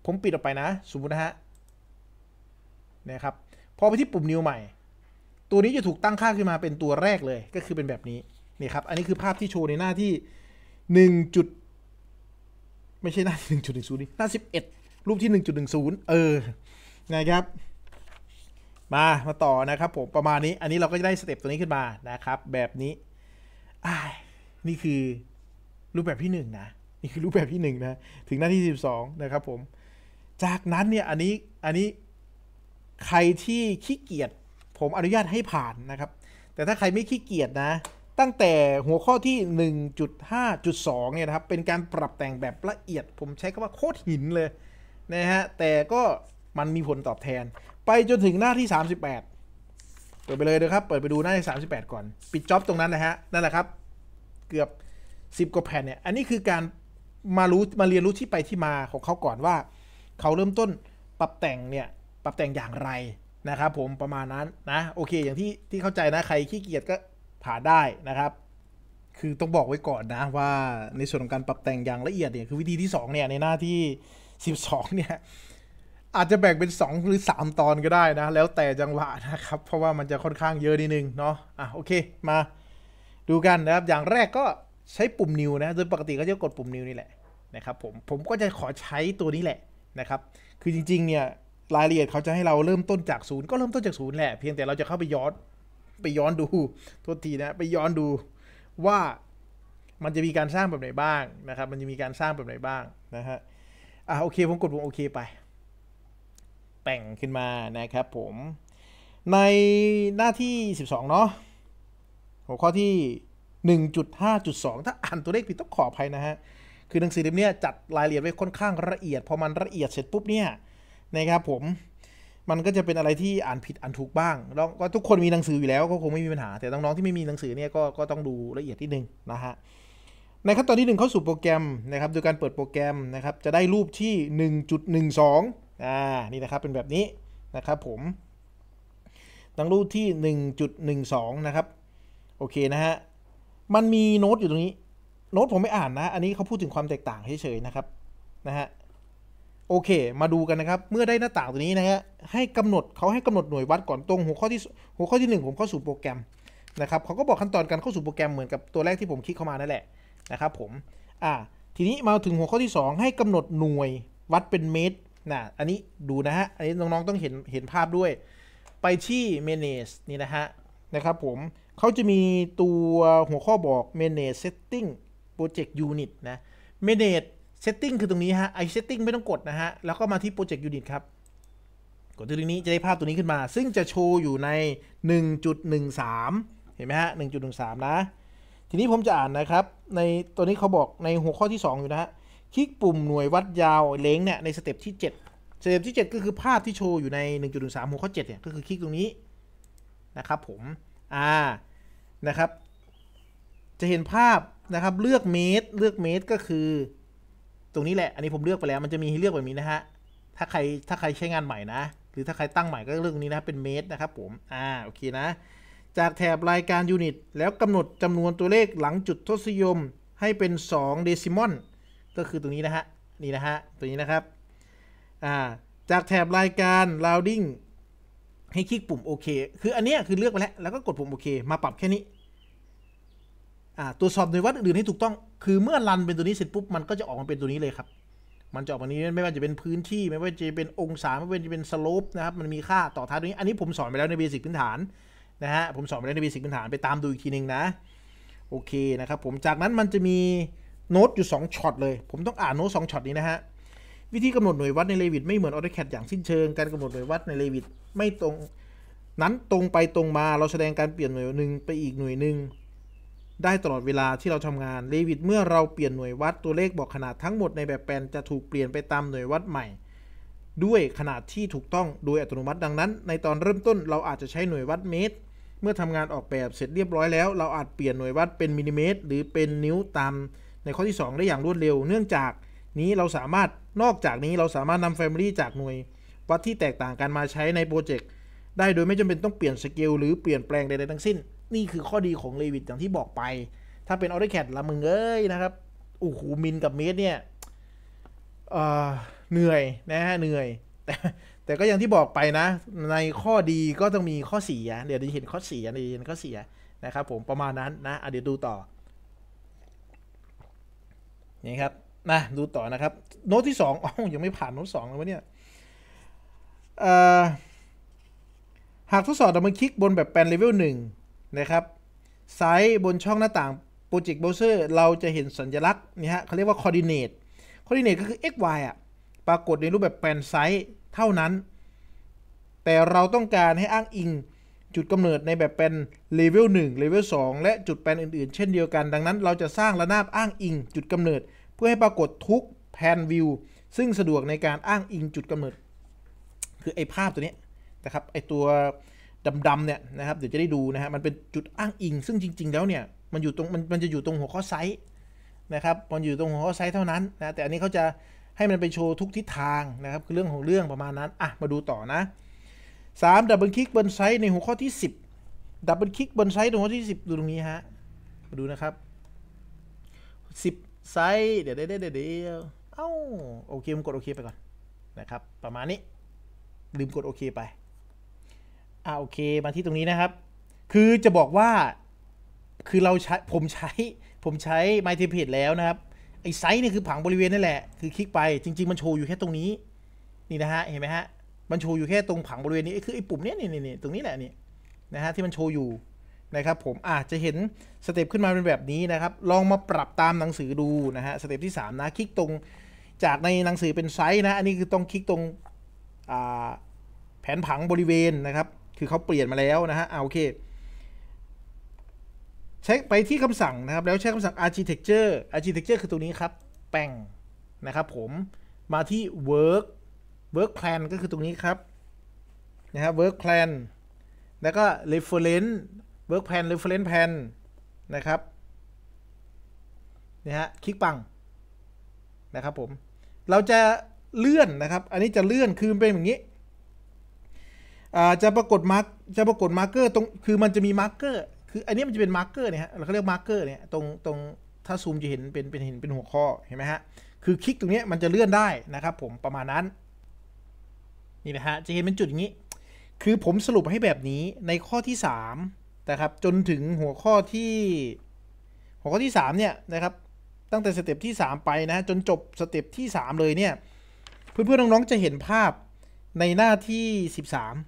ผมปิดออกไปนะสมมตินะฮะ นะครับ พอไปที่ปุ่ม new ใหม่ ตัวนี้จะถูกตั้งค่าขึ้นมาเป็นตัวแรกเลย ก็คือเป็นแบบนี้นี่ครับ อันนี้คือภาพที่โชว์ในหน้าที่1จุดไม่ใช่หน้าหนึ่งจุดหนึ่งศูนย์หน้าสิบเอ็ดรูปที่หนึ่งจุดหนึ่งศูนย์เออ นะครับ มา มาต่อนะครับผม ประมาณนี้ อันนี้เราก็จะได้สเต็ปตัวนี้ขึ้นมานะครับ แบบนี้ นี่คือรูปแบบที่หนึ่งนะนี่คือรูปแบบที่หนึ่งนะถึงหน้าที่สสิบองนะครับผมจากนั้นเนี่ยอันนี้อันนี้ใครที่ขี้เกียจผมอนุญาตให้ผ่านนะครับ แต่ถ้าใครไม่ขี้เกียจนะตั้งแต่หัวข้อที่ 1.5.2เนี่ยนะครับ เป็นการปรับแต่งแบบละเอียดผมใช้คำว่าโคตรหินเลย นะฮะแต่ก็มันมีผลตอบแทน ไปจนถึงหน้าที่ 38เปิดไปเลยนะครับเปิดไปดูหน้าที่38 ก่อน ปิดจ็อบตรงนั้นนะฮะนั่นแหละครับเกือบ10กว่าแผ่นเนี่ยอันนี้คือการมารู้มาเรียนรู้ที่ไปที่มาของเขาก่อนว่าเขาเริ่มต้นปรับแต่งเนี่ยปรับแต่งอย่างไรนะครับ ผมประมาณนั้นนะ โอเค อย่างที่ที่เข้าใจนะใครขี้เกียจก็ผ่านได้นะครับ คือต้องบอกไว้ก่อนนะว่าในส่วนของการปรับแต่งอย่างละเอียดเนี่ยคือวิธีที่ 2 เนี่ยในหน้าที่ 12 เนี่ย อาจจะแบ่งเป็น 2 หรือ 3 ตอนก็ได้นะแล้วแต่จังหวะนะครับ เพราะว่ามันจะค่อนข้างเยอะนิดนึงเนาะอ่ะโอเคมา ดูกันนะครับอย่างแรกก็ใช้ปุ่มนิวนะ โดยปกติก็จะกดปุ่มนิวนี่แหละนะครับผม ผมก็จะขอใช้ตัวนี้แหละนะครับ คือจริงๆ เนี่ยรายละเอียดเขาจะให้เราเริ่มต้นจากศูนย์ก็เริ่มต้นจากศูนย์แหละ เพียงแต่เราจะเข้าไปย้อนไปย้อนดูโทษทีนะไปย้อนดู ว่ามันจะมีการสร้างแบบไหนบ้างนะครับ มันจะมีการสร้างแบบไหนบ้างนะฮะ อ่ะโอเคผมกดปุ่มโอเคไป แป่งขึ้นมานะครับผม ในหน้าที่ 12เนาะหัวข้อที่1.5.2 ถ้าอ่านตัวเลขผิดต้องขออภัยนะฮะ คือหนังสือเล่มนี้จัดรายละเอียดไว้ค่อนข้างละเอียดพอมันละเอียดเสร็จปุ๊บเนี่ยนะครับผมมันก็จะเป็นอะไรที่อ่านผิดอ่านถูกบ้างแล้วก็ทุกคนมีหนังสืออยู่แล้ว ก็คงไม่มีปัญหา แต่น้องๆที่ไม่มีหนังสือเนี่ยก็ก็ต้องดูละเอียดที่หนึ่งนะฮะในขั้นตอนที่1เข้าสู่โปรแกรมนะครับ โดยการเปิดโปรแกรมนะครับ จะได้รูปที่ 1.12อ่านี่นะครับเป็นแบบนี้นะครับผมตั้งรูปที่ 1.12 นะครับโอเคนะฮะมันมีโน้ตอยู่ตรงนี้ โน้ตผมไม่อ่านนะ อันนี้เขาพูดถึงความแตกต่างเฉยๆนะครับ นะฮะ โอเค มาดูกันนะครับ เมื่อได้หน้าต่างตัวนี้นะฮะ ให้กำหนดเขาให้กำหนดหน่วยวัดก่อนตรงหัวข้อที่หัวข้อที่ 1 ผมเข้าสู่โปรแกรมนะครับเขาก็บอกขั้นตอนการเข้าสู่โปรแกรมเหมือนกับตัวแรกที่ผมคลิกเข้ามานั่นแหละนะครับผม อ่าทีนี้มาถึงหัวข้อที่ 2 ให้กำหนดหน่วยวัดเป็นเมตรนะอันนี้ดูนะฮะ อันนี้น้องๆต้องเห็นเห็นภาพด้วย ไปที่ manage นี่นะฮะ นะครับ ผมเขาจะมีตัวหัวข้อบอก manage setting project unit นะ manage setting คือตรงนี้ฮะไอ setting ไม่ต้องกดนะฮะ แล้วก็มาที่ project unit ครับ กดตรงนี้จะได้ภาพตัวนี้ขึ้นมา ซึ่งจะโชว์อยู่ใน 1.13 เห็นไหมฮะ 1.13 นะ ทีนี้ผมจะอ่านนะครับ ในตัวนี้เขาบอกในหัวข้อที่ 2 อยู่นะฮะ คลิกปุ่มหน่วยวัดยาวเล้งเนี่ย ในสเต็ปที่ 7 สเต็ปที่ 7 ก็คือภาพที่โชว์อยู่ใน1.13 หัวข้อ7เนี่ย ก็คือคลิกตรงนี้นะครับ ผมานะครับ จะเห็นภาพนะครับเลือกเมตรเลือกเมตร ก็คือ ตรงนี้แหละ อันนี้ผมเลือกไปแล้ว มันจะมีให้เลือกแบบนี้นะฮะถ้าใครถ้าใครใช้งานใหม่ นะหรือถ้าใครตั้งใหม่ ก็เลือกนี้นะเป็นเมตรนะครับผมอ่าโอเคนะจากแถบรายการยูนิตแล้วกำหนดจำนวนตัวเลขหลังจุดทศนิยมให้เป็น 2เดซิมอนก็คือตรงนี้นะฮะนี่นะฮะตัวนี้นะครับ อ่าจากแถบรายการ rounding ให้คลิกปุ่มโอเค คืออันนี้คือเลือกไปแล้ว แล้วก็กดปุ่มโอเค มาปรับแค่นี้อ่าตัวสอบในยวัดอื่นให้ถูกต้องคือเมื่อรันเป็นตัวนี้เสร็จปุ๊บ มันก็จะออกมาเป็นตัวนี้เลยครับ มันจะออกมานี้ไม่ว่าจะเป็นพื้นที่ ไม่ว่าจะเป็นองศาไม่ว่าจะเป็นสโลปนะครับ มันมีค่าต่อท้ายตรงนี้ อันนี้ผมสอนไปแล้วในเบสิกพื้นฐานนะฮะ ผมสอนไปแล้วในเบสิกพื้นฐานไปตามดูอีกทีหนึ่งนะ โอเคนะครับผม จากนั้นมันจะมีโน้ตอยู่2ช็อตเลย ผมต้องอ่านโน้ตสองช็อตนี้นะฮะวิธีกำหนดหน่วยวัดในเลวิตไม่เหมือนออ t o แคดอย่างสิ้นเชิง การกำหนดหน่วยวัดในเลวิตไม่ตรง นั้นตรงไปตรงมาเราแสดงการเปลี่ยนหน่วยหนึ่งไปอีกหน่วยหนึ่งได้ตลอดเวลาที่เราทำงานเลวิตเมื่อเราเปลี่ยนหน่วยวัดตัวเลขบอกขนาดทั้งหมดในแบบแปลนจะถูกเปลี่ยนไปตามหน่วยวัดใหม่ ด้วยขนาดที่ถูกต้องโดยอัตโนมัติดังนั้น ในตอนเริ่มต้นเราอาจจะใช้หน่วยวัดเมตร เมื่อทำงานออกแบบเสร็จเรียบร้อยแล้วเราอาจเปลี่ยนหน่วยวัดเป็นมิลลิเมตร หรือเป็นนิ้วตามในข้อที่ 2 ได้อย่างรวดเร็ว เนื่องจากนี้เราสามารถนอกจากนี้เราสามารถนำ Family จากหน่วย วัดที่แตกต่างกันมาใช้ในโปรเจกต์ได้โดยไม่จำเป็นต้องเปลี่ยนสเกลหรือเปลี่ยนแปลงใดๆทั้งสิ้น นี่คือข้อดีของ Revit อย่างที่บอกไป ถ้าเป็น AutoCAD ละมึงเอ้ยนะครับโอ้โหมินกับเมตเนี่ยเเหนื่อยนะฮะเหนื่อยแต่แต่ก็อย่างที่บอกไปนะ ในข้อดีก็ต้องมีข้อเสียเดี๋ยวจะเห็นข้อเสียเดี๋ยวจะเห็นข้อเสียนะครับ ผมประมาณนั้นนะะเดี๋ยวดูต่อนี่ครับนะดูต่อนะครับ โน้ตที่สองอ๋อยังไม่ผ่านโน้ตสองเลยวะเนี่ยหากทดสอบดับเบิลคลิกบนแบบแปลนเลเวลหนึ่งนะครับ ไซส์ บนช่องหน้าต่างโปรเจกต์เบราว์เซอร์เราจะเห็นสัญลักษณ์นี่ฮะเขาเรียกว่าคอร์ดิเนตคอร์ดิเนตก็คือ x y อ่ะปรากฏในรูปแบบแปลนไซส์ เท่านั้น แต่เราต้องการให้อ้างอิงจุดกำเนิดในแบบแปลนเลเวล1เลเวล2และจุดแปลนอื่นๆ เช่นเดียวกันดังนั้น เราจะสร้างระนาบอ้างอิง จุดกำเนิดพื่อให้ปรากฏทุกแพนวิวซึ่งสะดวกในการอ้างอิงจุดกำเนิด คือไอ้ภาพตัวนี้นะครับไอ้ตัวดำๆเนี่ยนะครับเดี๋ยวจะได้ดูนะฮะมันเป็นจุดอ้างอิง ซึ่งจริง ๆ แล้วเนี่ย มันอยู่ตรงมันมันจะอยู่ตรงหัวข้อไซส์นะครับมันอยู่ตรงหัวข้อไซส์เท่านั้นนะแต่อันนี้เขาจะให้มันไปโชว์ทุกทิศทางนะครับคือเรื่องของเรื่องประมาณนั้นอ่ะมาดูต่อนะ 3 ดับเบิลคลิกบนไซส์ในหัวข้อที่ 10 ดับเบิลคลิกบนไซส์ในหัวข้อที่ 10ดูตรงนี้ฮะมาดูนะครับไซส์เดี๋ยวเดี๋ยวเดี๋ยว เอ้าโอเคมกดโอเคไปก่อนนะครับ ประมาณนี้ ลืมกดโอเคไปอ่าโอเคมาที่ตรงนี้นะครับ คือจะบอกว่าคือเราใช้ผมใช้ผมใช้ไมเท m เพล t แล้วนะครับไอไซส์นี่คือผังบริเวณนั่นแหละคือ คลิกไป จริง ๆ มันโชว์อยู่แค่ตรงนี้นี่นะฮะเห็นไหมฮะมันโชว์อยู่แค่ตรงผังบริเวณนี้คือไอปุ่มเนี้ยนี่นี่ตรงนี้แหละนี่นะฮะที่มันโชว์อยู่นะครับผมอาจจะเห็นสเต็ปขึ้นมาเป็นแบบนี้นะครับ ลองมาปรับตามหนังสือดูนะฮะ สเต็ปที่ 3 นะ คลิกตรงจากในหนังสือเป็นไซส์นะ อันนี้คือต้องคลิกตรงแผนผังบริเวณนะครับ คือเขาเปลี่ยนมาแล้วนะฮะเอาโอเคใช้ไปที่คำสั่งนะครับ แล้วใช้คำสั่ง architecture architecture คือตรงนี้ครับแป้งนะครับผม มาที่ work work plan ก็คือตรงนี้ครับนะฮะ work plan แล้วก็ reference เวิร์กแพนหรือเฟรนแพนนะครับนี่ฮะคลิกปังนะครับผม เราจะเลื่อนนะครับ อันนี้จะเลื่อนคือเป็นอย่างนี้จะปรากฏมาร์กจะปรากฏมาร์เกอร์ตรงคือมันจะมีมาร์เกอร์คืออันนี้มันจะเป็นมาร์เกอร์เนี่ยฮะเราเาเรียกมาร์เกอร์เนี่ยตรงตรงถ้าซูมจะเห็นเป็นเป็นเห็นเป็นหัวข้อเห็นไหมฮะคือคลิกตรงนี้มันจะเลื่อนได้นะครับ ผมประมาณนั้นนี่นะฮะจะเห็นเป็นจุดอย่างนี้ คือผมสรุปให้แบบนี้ในข้อที่ 3นะครับจนถึงหัวข้อที่ หัวข้อที่3เนี่ยนะครับตั้งแต่สเต็ปที่ 3 ไปนะ จนจบสเต็ปที่ 3 เลยเนี่ยเพื่อนๆน้องๆจะเห็นภาพในหน้าที่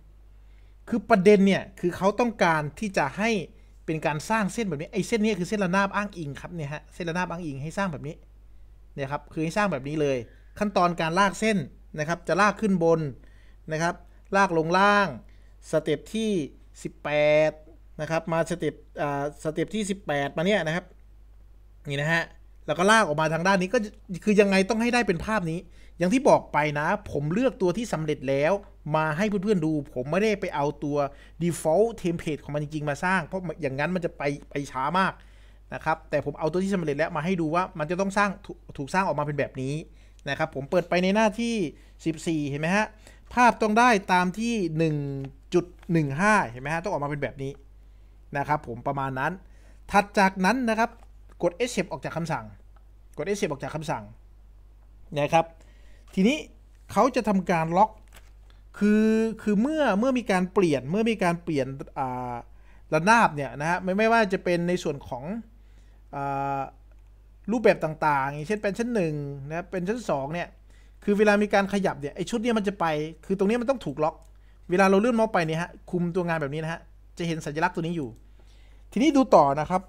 13 คือประเด็นเนี่ยคือเขาต้องการที่จะให้เป็นการสร้างเส้นแบบนี้ไอ้เส้นนี้คือเส้นระนาบอ้างอิงครับเนี่ยฮะเส้นระนาบอ้างอิงให้สร้างแบบนี้เนี่ยครับคือให้สร้างแบบนี้เลย ขั้นตอนการลากเส้นนะครับ จะลากขึ้นบนนะครับ ลากลงล่าง สเต็ปที่ 18นะครับมาสเต็ปอ่าสเต็ปที่ 18 มาเนี่ยนะครับนี่นะฮะแล้วก็ลากออกมาทางด้านนี้ก็คือยังไงต้องให้ได้เป็นภาพนี้ อย่างที่บอกไปนะ ผมเลือกตัวที่สำเร็จแล้วมาให้เพื่อนๆดู ผมไม่ได้ไปเอาตัว default template ของมันจริงๆมาสร้าง เพราะอย่างนั้นมันจะไปไปช้ามากนะครับแต่ผมเอาตัวที่สำเร็จแล้วมาให้ดูว่า มันจะต้องสร้างถถูกสร้างออกมาเป็นแบบนี้นะครับผมเปิดไปในหน้าที่ 14 เห็นไหมฮะภาพต้องได้ตามที่ 1.15เห็นไหมฮะต้องออกมาเป็นแบบนี้นะครับผมประมาณนั้น ถัดจากนั้นนะครับ กด escape ออกจากคำสั่ง กด escape ออกจากคำสั่ง นะครับ ทีนี้เขาจะทำการล็อก คือคือเมื่อเมื่อมีการเปลี่ยนเมื่อมีการเปลี่ยนระนาบเนี่ยนะฮะไม่ไม่ว่าจะเป็นในส่วนของรูปแบบต่างๆอย่างเช่นเป็นชั้น1นะเป็นชั้น2เนี่ย คือเวลามีการขยับเนี่ยไอชุดเนี้ยมันจะไป คือตรงนี้มันต้องถูกล็อก เวลาเราเลื่อนมาสไปเนี่ยฮะคุมตัวงานแบบนี้นะฮะจะเห็นสัญลักษณ์ตัวนี้อยู่ ทีนี้ดูต่อนะครับ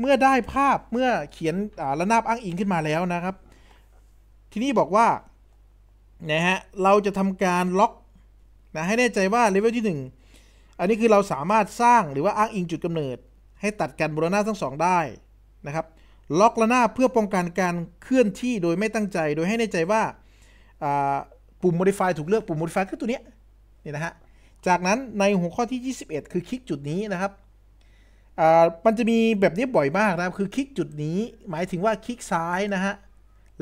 เมื่อได้ภาพเมื่อเขียนระนาบอ้างอิงขึ้นมาแล้วนะครับ ทีนี้บอกว่า นะฮะ เราจะทำการล็อกนะให้แน่ใจว่าเลเวลที่ 1 อันนี้คือเราสามารถสร้างหรือว่าอ้างอิงจุดกำเนิด ให้ตัดกันบรณาทั้งสองได้นะครับ ล็อกระนาบเพื่อป้องกันการเคลื่อนที่โดยไม่ตั้งใจ โดยให้แน่ใจว่าปุ่ม modify ถูกเลือกปุ่ม modify คือตัวนี้นี่นะฮะจากนั้นในหัวข้อที่ 21 คือคลิกจุดนี้นะครับ มันจะมีแบบนี้บ่อยมากนะครับ คือคลิกจุดนี้ หมายถึงว่าคลิกซ้ายนะฮะ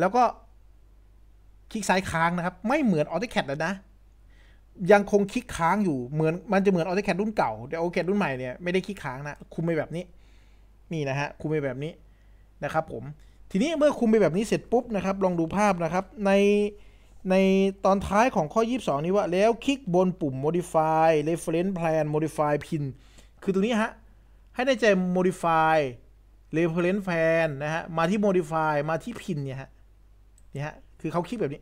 แล้วก็คลิกซ้ายค้างนะครับ ไม่เหมือนออโต้ a d แล้นะ ยังคงคลิกค้างอยู่ เหมือนมันจะเหมือนออโต้แคดรุ่นเก่าแต่อโต้แคดรุ่นใหม่เนี่ยไม่ได้คลิกค้างนะ คุมไปแบบนี้ นี่นะฮะ คุมไปแบบนี้นะครับผม ทีนี้เมื่อคุมไปแบบนี้เสร็จปุ๊บนะครับ ลองดูภาพนะครับ ในในตอนท้ายของข้อ 22 นี้ว่าแล้วคลิกบนปุ่ม modify reference plan modify pin คือตรงนี้ฮะ ให้ได้ใจ modify reference plan นะฮะมาที่ modify มาที่ pin เนี่ยฮะนี่ฮะคือเขาคลิกแบบนี้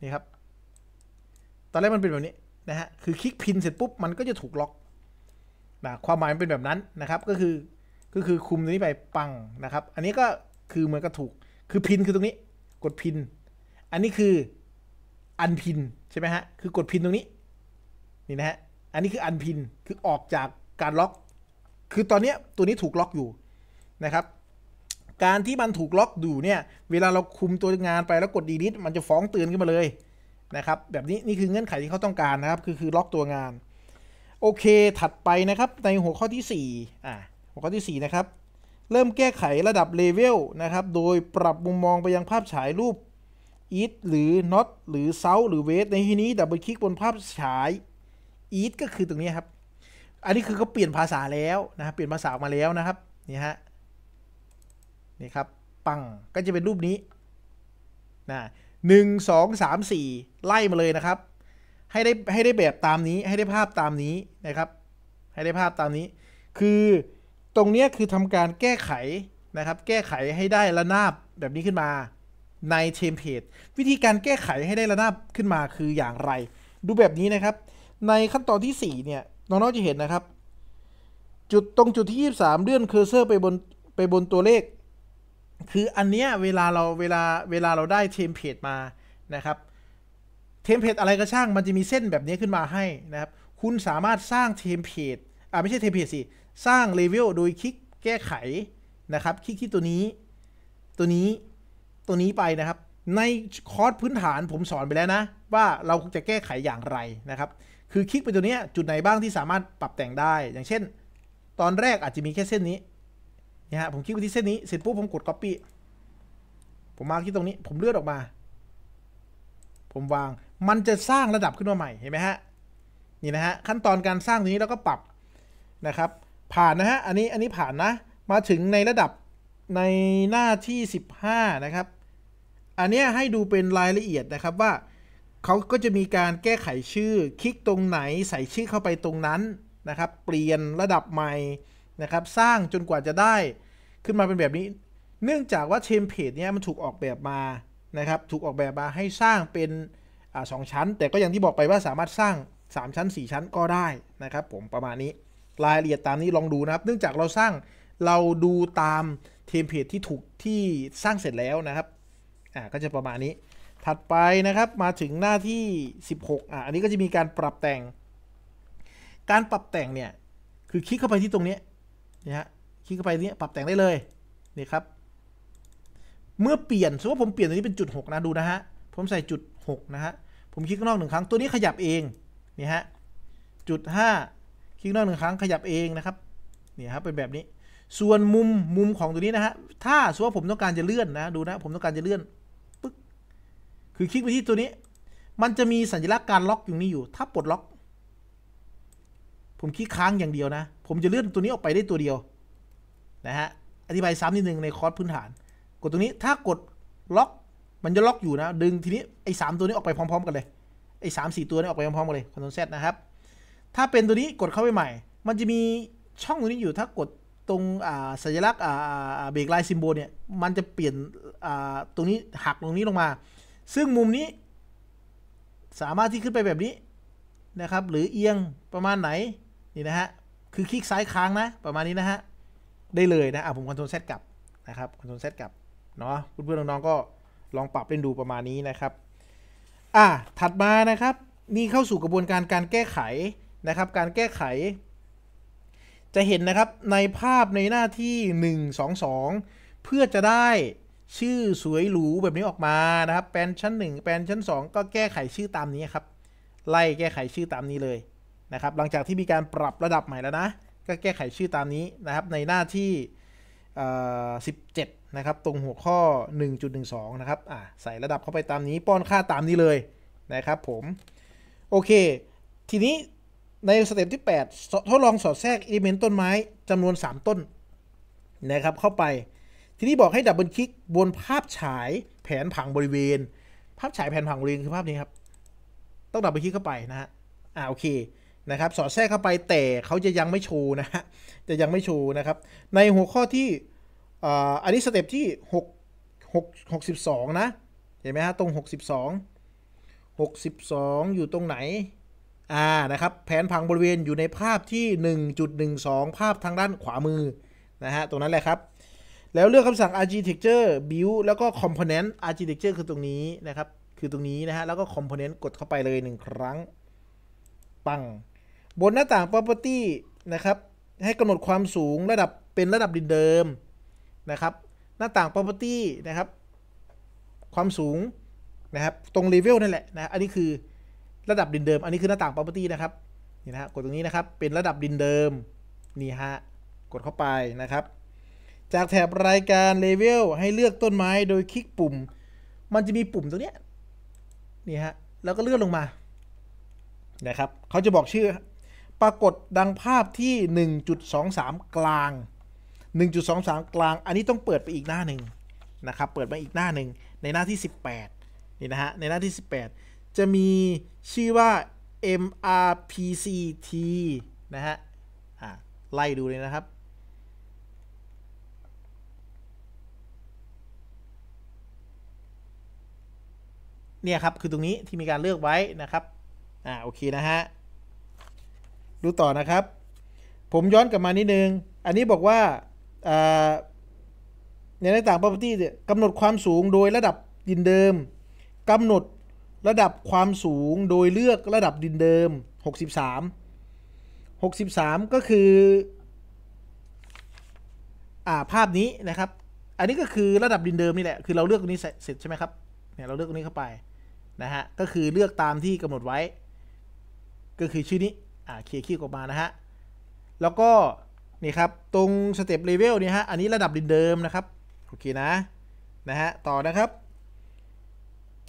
นี่ครับ ตอนแรกมันเป็นแบบนี้นะฮะคือคลิกพินเสร็จปุ๊บ มันก็จะถูกล็อกนะความหมายมันเป็นแบบนั้นนะครับก็คือก็คือคุมตรงนี้ไปปังนะครับอันนี้ก็คือเหมือนกับถูกคือพินคือตรงนี้กดพินอันนี้คืออันพินใช่ไหมฮะ คือกดพินตรงนี้นี่นะฮะ อันนี้คืออันพิน คือออกจากการล็อก คือตอนนี้ตัวนี้ถูกล็อกอยู่นะครับ การที่มันถูกล็อกอยู่เนี่ย เวลาเราคุมตัวงานไปแล้วกดดีดิทมันจะฟ้องเตือนขึ้นมาเลยนะครับ แบบนี้นี่คือเงื่อนไขที่เขาต้องการนะครับ คือคือล็อกตัวงาน โอเค ถัดไปนะครับ ในหัวข้อที่4อ่าหัวข้อที่4นะครับ เริ่มแก้ไขระดับเลเวลนะครับ โดยปรับมุมมองไปยังภาพฉายรูป e a t หรือ n o อ t หรือ south หรือ west ในที่นี้ดับเบิลคลิกบนภาพฉายอ a ท t ก็คือตรงนี้ ครับ อันนี้คือเขาเปลี่ยนภาษาแล้วนะครับเปลี่ยนภาษามาแล้วนะครับ นี่ฮะ นี่ครับ ปัง ก็จะเป็นรูปนี้นะหนึ่งสองสามสี่ไล่มาเลยนะครับ ให้ได้ให้ได้แบบตามนี้ ให้ได้ภาพตามนี้นะครับ ให้ได้ภาพตามนี้ คือตรงนี้คือทำการแก้ไขนะครับ แก้ไขให้ได้ระนาบแบบนี้ขึ้นมาในเทมเพลตวิธีการแก้ไขให้ได้ระนาบขึ้นมาคืออย่างไร ดูแบบนี้นะครับ ในขั้นตอนที่4เนี่ยน้อง ๆ จะเห็นนะครับ จุดตรงจุดที่ 23 เลื่อนเคอร์เซอร์ไปบนไปบนตัวเลข คืออันเนี้ยเวลาเราเวลาเวลาเราได้เทมเพลตมานะครับเทมเพลตอะไรก็ช่าง มันจะมีเส้นแบบนี้ขึ้นมาให้นะครับ คุณสามารถสร้างเทมเพลตอ่าไม่ใช่เทมเพลตสิสร้างเลเวลโดยคลิกแก้ไขนะครับ คลิกที่ตัวนี้ ตัวนี้ตัวนี้ไปนะครับในคอร์สพื้นฐานผมสอนไปแล้วนะ ว่าเราจะแก้ไขอย่างไรนะครับ คือคลิกไปตัวนี้จุดไหนบ้างที่สามารถปรับแต่งได้ อย่างเช่นตอนแรกอาจจะมีแค่เส้นนี้นะฮะผมคลิกไปที่เส้นนี้เสร็จปุ๊บผมกด Copy ผมมาที่ตรงนี้ผมเลื่อนออกมา ผมวางมันจะสร้างระดับขึ้นมาใหม่เห็นไหมฮะนี่นะฮะขั้นตอนการสร้างตรงนี้เราก็ปรับนะครับ ผ่านนะฮะอันนี้อันนี้ผ่านนะ มาถึงในระดับในหน้าที่ 15 นะครับอันนี้ให้ดูเป็นรายละเอียดนะครับว่าเขาก็จะมีการแก้ไขชื่อคลิกตรงไหนใส่ชื่อเข้าไปตรงนั้นนะครับ เปลี่ยนระดับใหม่นะครับ สร้างจนกว่าจะได้ ขึ้นมาเป็นแบบนี้ เนื่องจากว่าเทมเพลตเนี้ยมันถูกออกแบบมานะครับ ถูกออกแบบมาให้สร้างเป็นอสองชั้น แต่ก็อย่างที่บอกไปว่าสามารถสร้าง 3 ชั้น 4 ชั้นก็ได้นะครับ ผมประมาณนี้ รายละเอียดตามนี้ลองดูนะครับ เนื่องจากเราสร้างเราดูตามเทมเพลตที่ถูกที่สร้างเสร็จแล้วนะครับอ่าก็จะประมาณนี้ ถัดไปนะครับ มาถึงหน้าที่ 16อ่าอันนี้ก็จะมีการปรับแต่ง การปรับแต่งเนี่ย คือคลิกเข้าไปที่ตรงนี้นะฮะคลิกเข้าไปนี้ ปรับแต่งได้เลยนี่ครับ เมื่อเปลี่ยน สมมติว่าผมเปลี่ยนตัวนี้เป็นจุด6นะ ดูนะฮะ ผมใส่จุด6นะฮะ ผมคลิกข้างนอกหนึ่งครั้ง ตัวนี้ขยับเองนี่ฮะ จุด5คลิกนอกหนึ่งครั้ง ขยับเองนะครับนี่ครับเป็นแบบนี้ ส่วนมุม มุมของตัวนี้นะฮะ ถ้าสมมติว่าผมต้องการจะเลื่อนนะ ดูนะ ผมต้องการจะเลื่อนคือคลิกไปที่ตัวนี้ มันจะมีสัญลักษณ์การล็อกอยู่นี่อยู่ ถ้าปลดล็อก ผมคลิกค้างอย่างเดียวนะ ผมจะเลื่อนตัวนี้ออกไปได้ตัวเดียว นะฮะ อธิบายซ้ำนิดนึงในคอร์สพื้นฐาน กดตรงนี้ ถ้ากดล็อก มันจะล็อกอยู่นะ ดึงทีนี้ไอ้สตัวนี้ออกไปพร้อมๆกันเลย ไอ้สามสี่ตัวนี้ออกไปพร้อมๆกันเลยคอนโทรลเซตนะครับ ถ้าเป็นตัวนี้กดเข้าไปใหม่ มันจะมีช่องตรงนี้อยู่ ถ้ากดตรงสัญลักษณ์เบรกไลน์ซิมโบลเนี่ย มันจะเปลี่ยนตรงนี้หักตรงนี้ลงมาซึ่งมุมนี้ สามารถที่ขึ้นไปแบบนี้นะครับ หรือเอียงประมาณไหนนี่นะฮะคือคลิกซ้ายค้างนะ ประมาณนี้นะฮะได้เลยนะอ่ะผมคอนโทรลเซตกลับนะครับคอนโทรลเซตกลับเนาะเพื่อนๆน้องๆก็ลองปรับเล่นดูประมาณนี้นะครับอ่ะถัดมานะครับ นี่เข้าสู่กระบวนการการแก้ไขนะครับ การแก้ไข จะเห็นนะครับในภาพในหน้าที่ 1 2 2 เพื่อจะได้ชื่อสวยหรูแบบนี้ออกมานะครับแปลนชั้น1แปลนชั้น 2 ก็แก้ไขชื่อตามนี้ครับ ไล่แก้ไขชื่อตามนี้เลยนะครับ หลังจากที่มีการปรับระดับใหม่แล้วนะก็แก้ไขชื่อตามนี้นะครับ ในหน้าที่ 17 นะครับ ตรงหัวข้อ 1.12 นะครับอ่าใส่ระดับเข้าไปตามนี้ป้อนค่าตามนี้เลยนะครับผมโอเค ทีนี้ในสเต็ปที่ 8ทดลองสอดแทรกอิเลเมนต์ต้นไม้จำนวน 3 ต้นนะครับเข้าไปทีนี้บอกให้ดับเบิลคลิกบนภาพฉายแผนผังบริเวณ ภาพฉายแผนผังบริเวณคือภาพนี้ครับ ต้องดับเบิลคลิกเข้าไปนะฮะอ่าโอเคนะครับ สอดแทรกเข้าไปแต่เขาจะยังไม่โชว์นะฮะจะยังไม่โชว์นะครับ ในหัวข้อที่อันนี้สเต็ปที่6 6 62 นะเห็นไหมฮะตรง 62 62 อยู่ตรงไหนอ่านะครับแผนผังบริเวณอยู่ในภาพที่ 1.12 ภาพทางด้านขวามือนะฮะตรงนั้นแหละครับแล้วเลือกคำสั่ง architecture build แล้วก็ component architecture คือตรงนี้นะครับ คือตรงนี้นะฮะ แล้วก็ component กดเข้าไปเลยหนึ่งครั้ง ปัง บนหน้าต่าง property นะครับ ให้กำหนดความสูงระดับเป็นระดับดินเดิมนะครับ หน้าต่าง property นะครับ ความสูงนะครับ ตรง level นั่นแหละนะ อันนี้คือระดับดินเดิม อันนี้คือหน้าต่าง property นะครับ นี่นะฮะ กดตรงนี้นะครับ เป็นระดับดินเดิม นี่ฮะ กดเข้าไปนะครับจากแถบรายการเลเวลให้เลือกต้นไม้โดยคลิกปุ่ม มันจะมีปุ่มตรงนี้นี่ฮะแล้วก็เลื่อนลงมานะครับเขาจะบอกชื่อ ปรากฏดังภาพที่ 1.23 กลาง 1.23 กลาง อันนี้ต้องเปิดไปอีกหน้าหนึ่งนะครับเปิดไปอีกหน้าหนึ่ง ในหน้าที่ 18นี่นะฮะในหน้าที่ 18 จะมีชื่อว่า MRPCT นะฮะอ่าไล่ดูเลยนะครับเนี่ยครับ คือตรงนี้ที่มีการเลือกไว้นะครับอ่า โอเคนะฮะ ดูต่อนะครับ ผมย้อนกลับมานิดนึงอันนี้บอกว่าในนต่างประเทศกำหนดความสูงโดยระดับดินเดิมกำหนดระดับความสูงโดยเลือกระดับดินเดิม 63 63 ก็คือ อ่าภาพนี้นะครับ อันนี้ก็คือระดับดินเดิมนี่แหละคือเราเลือกตรงนี้เสร็จใช่ไหมครับเนี่ยเราเลือกตรงนี้เข้าไปนะฮะ ก็คือเลือกตามที่กำหนดไว้ ก็คือชื่อนี้ อ่า เคลียร์คลิกออกมานะฮะ แล้วก็ นี่ครับ ตรงสเต็ปเลเวลนี่ฮะ อันนี้ระดับดินเดิมนะครับ โอเคนะ นะฮะ ต่อนะครับ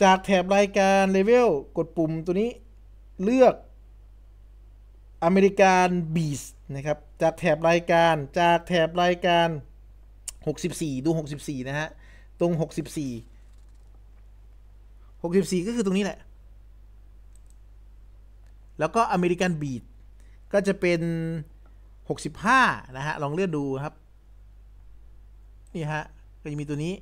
จากแถบรายการเลเวล กดปุ่มตัวนี้ เลือกอเมริกันบีสนะครับ จากแถบรายการ จากแถบรายการ 64ดู64นะฮะ ตรง 64หกสสิบี่ก็คือตรงนี้แหละ แล้วก็อเมริกันบีดก็จะเป็นหหกสิบ้านะฮะ ลองเลื่อนดูครับ นี่ฮะ ก็จะมีตัวนี้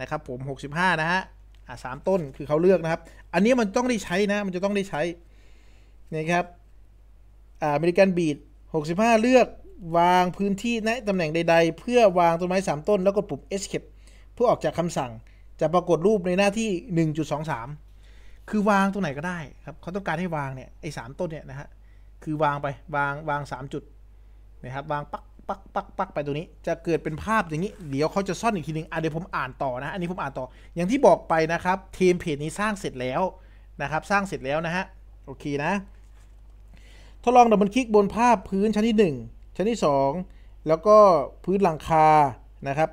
นะครับผมหหกสิบ้านะฮะ อ่าสามต้นคือเขาเลือกนะครับ อันนี้มันต้องได้ใช้นะ มันจะต้องได้ใช้นะครับอ่าอเมริกันบีดหหกสิบ้าเลือกวางพื้นที่ในตำแหน่งใดๆ เพื่อวางต้นไม้สามต้นแล้วกดปุ่ม escape เพื่อออกจากคำสั่งจะปรากฏรูปในหน้าที่ 1.23 คือวางตรงไหนก็ได้ครับ เขาต้องการให้วางเนี่ย ไอ้สต้นเนี่ยนะฮะ คือวางไปวาง วาง3จุดนะครับ วางปัก ปัก ปัก ปักไปตัวนี้ จะเกิดเป็นภาพอย่างนี้ เดี๋ยวเขาจะซ่อนอีกทีหนึ่งอ่ะเดี๋ยวผมอ่านต่อนะ อันนี้ผมอ่านต่อ อย่างที่บอกไปนะครับ ทีมเพจนี้สร้างเสร็จแล้วนะครับ สร้างเสร็จแล้วนะฮะ โอเคนะ ทดลองดับเบิลคลิกบนภาพพื้นชั้นที่1ชั้นที่ 2 แล้วก็พื้นหลังคา นะครับ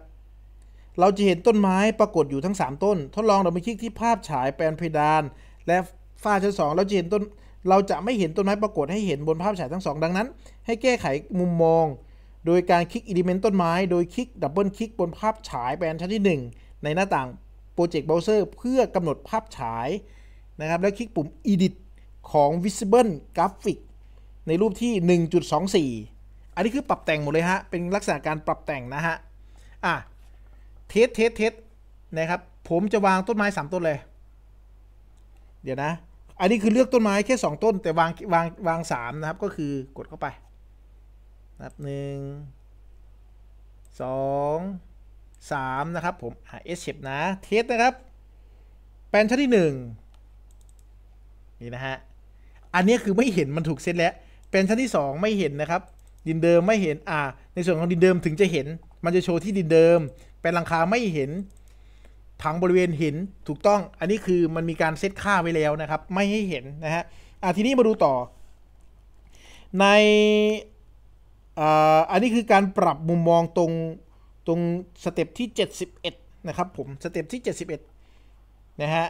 เราจะเห็นต้นไม้ปรากฏอยู่ทั้ง 3 ต้น ทดลองเราไปคลิกที่ภาพฉายแปลนเพดาน และฝ้าชั้นสองเราจะเห็นต้น เราจะไม่เห็นต้นไม้ปรากฏให้เห็นบนภาพฉายทั้ง 2 ดังนั้น ให้แก้ไขมุมมอง โดยการคลิกอิเลเมนต์ต้นไม้ โดยคลิกดับเบิลคลิกบนภาพฉายแปลนชั้นที่ 1 ในหน้าต่างโปรเจกต์เบราว์เซอร์เพื่อกำหนดภาพฉายนะครับ แล้วคลิกปุ่ม edit ของ visible graphic ในรูปที่ 1.24 อันนี้คือปรับแต่งหมดเลยฮะเป็นลักษณะการปรับแต่งนะฮะอ่ะเทสเทสเทสนะครับ ผมจะวางต้นไม้สามต้นเลย เดี๋ยวนะ อันนี้คือเลือกต้นไม้แค่สองต้นแต่วางวางวางสามนะครับ ก็คือกดเข้าไปนับหนึ่งสองสามนะครับผมหา S shape นะ เทสนะครับแปลนชั้นที่หนึ่งนี่นะฮะ อันนี้คือไม่เห็นมันถูกเซตแล้ว เป็นชั้นที่สองไม่เห็นนะครับ ดินเดิมไม่เห็น อ่า ในส่วนของดินเดิมถึงจะเห็น มันจะโชว์ที่ดินเดิมเป็นหลังคาไม่เห็นผังบริเวณเห็นถูกต้องอันนี้คือมันมีการเซตค่าไว้แล้วนะครับ ไม่ให้เห็นนะฮะอ่ะทีนี้มาดูต่อ ในออันนี้คือการปรับมุมมองตรงตรงสเต็ปที่ 71นะครับผมสเต็ปที่ 71นะฮะ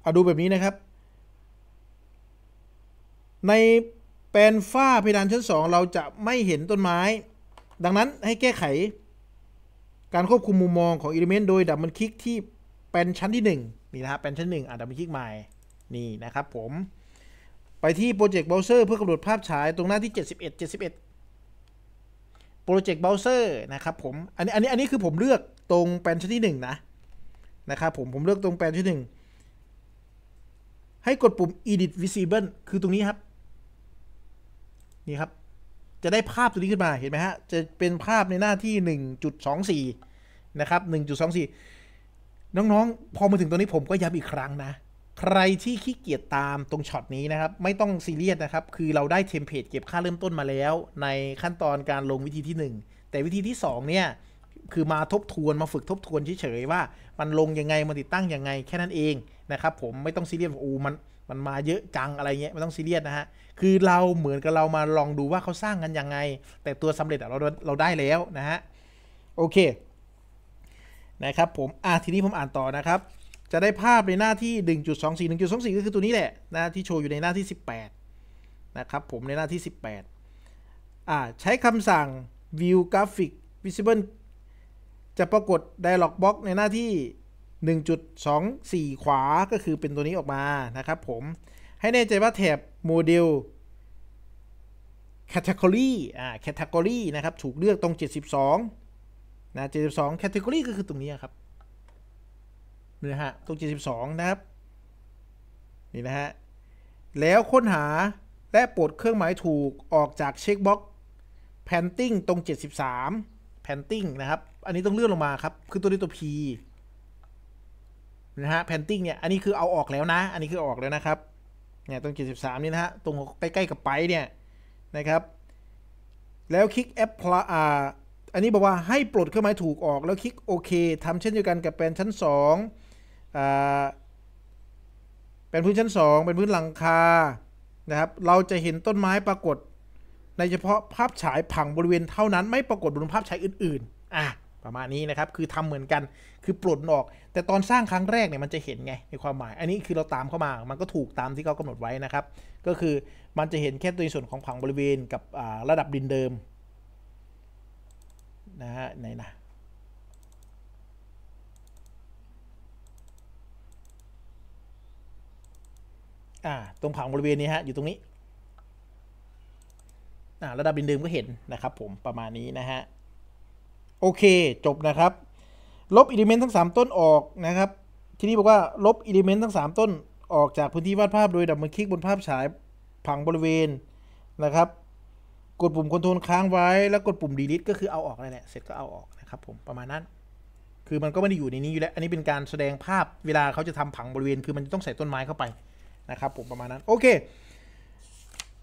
เอาดูแบบนี้นะครับ ในแปลนฝ้าเพดานชั้น2เราจะไม่เห็นต้นไม้ ดังนั้นให้แก้ไขการควบคุมมุมมองของอิเลเมนต์โดยดับเบิลคลิกที่เป็นชั้นที่ 1นี่นะครับเป็นชั้น1อ่ะดับเบิลคลิกใหม่นี่นะครับผมไปที่โปรเจกต์เบราว์เซอร์เพื่อกำหนดภาพฉายตรงหน้าที่ 71 71โปรเจกต์เบราว์เซอร์นะครับผมอันนี้อันนี้อันนี้คือผมเลือกตรงเป็นชั้นที่1นะนะครับผมผมเลือกตรงแปลนั้นหนึ่งให้กดปุ่ม edit visible คือตรงนี้ครับ นี่ครับจะได้ภาพตัวนี้ขึ้นมาเห็นไหมฮะจะเป็นภาพในหน้าที่ 1.24 นะครับ 1.24 น้องๆ พอมาถึงตรงนี้ผมก็ย้ำอีกครั้งนะ ใครที่ขี้เกียจตามตรงช็อตนี้นะครับไม่ต้องซีเรียสนะครับคือเราได้เทมเพลตเก็บค่าเริ่มต้นมาแล้วในขั้นตอนการลงวิธีที่ 1 แต่วิธีที่2เนี่ยคือมาทบทวนมาฝึกทบทวนเฉย ๆ ว่ามันลงยังไงมันติดตั้งยังไงแค่นั้นเองนะครับผมไม่ต้องซีเรียสอูมันมันมาเยอะจังอะไรเงี้ย ไม่ต้องซีเรียสนะฮะ คือเราเหมือนกับเรามาลองดูว่าเขาสร้างกันยังไง แต่ตัวสำเร็จเราเราได้แล้วนะฮะ โอเค นะครับผม อ่ะทีนี้ผมอ่านต่อนะครับ จะได้ภาพในหน้าที่ 1.24 1.24 ก็คือตัวนี้แหละนะที่โชว์อยู่ในหน้าที่ 18 นะครับผมในหน้าที่ 18 อ่าใช้คำสั่ง view graphic visible จะปรากฏ dialog box ในหน้าที่1.24 ขวาก็คือเป็นตัวนี้ออกมานะครับผมให้แน่ใจว่าแถบโมเดล category อ่า category นะครับถูกเลือกตรง 72นะ72 category ก็คือตรงนี้ครับน่ฮะตรง 72 นะครับ นี่นะฮะแล้วค้นหาและปลดเครื่องหมายถูกออกจากเช็คบ็อกแพนติ้งตรง 73แพนติ้งนะครับ อันนี้ต้องเลื่อนลงมาครับ คือตัวนี้ตัว P นะฮะ แพนติ้งเนี่ย อันนี้คือเอาออกแล้วนะ อันนี้คือออกแล้วนะครับเนี่ยตรง73นี่นะฮะ ตรงใกล้ๆกับไปเนี่ยนะครับ แล้วคลิกแอปพลาอันนี้บอกว่าให้ปลดเครื่องหมายถูกออกแล้วคลิกโอเคทำเช่นเดียวกันกับแปลนชั้น2อ่เป็นพื้นชั้น 2 เป็นพื้นหลังคานะครับเราจะเห็นต้นไม้ปรากฏ ในเฉพาะภาพฉายผังบริเวณเท่านั้น ไม่ปรากฏบนภาพฉายอื่นๆอ่ะประมาณนี้นะครับ คือทำเหมือนกัน คือปลดออก แต่ตอนสร้างครั้งแรกเนี่ย มันจะเห็นไงในความหมาย อันนี้คือเราตามเข้ามา มันก็ถูกตามที่เขากำหนดไว้นะครับ ก็คือมันจะเห็นแค่ตัวส่วนของผังบริเวณกับระดับดินเดิมนะฮะไหนนะอ่าตรงผังบริเวณนี้ฮะ อยู่ตรงนี้อ่าระดับดินเดิมก็เห็นนะครับผมประมาณนี้นะฮะโอเค จบนะครับ ลบอิเลเมนต์ทั้ง 3 ต้นออกนะครับ ทีนี้บอกว่าลบอิเลเมนต์ทั้ง 3 ต้นออกจากพื้นที่วาดภาพ โดยดับเบิลคลิกบนภาพฉายผังบริเวณนะครับ กดปุ่มคอนโทรลค้างไว้แล้วกดปุ่มดีลิทก็คือเอาออกเลยแหละ เสร็จก็เอาออกนะครับผม ประมาณนั้น คือมันก็ไม่ได้อยู่ในนี้อยู่แล้ว อันนี้เป็นการแสดงภาพเวลาเขาจะทำผังบริเวณ คือมันต้องใส่ต้นไม้เข้าไป นะครับผม ประมาณนั้น โอเค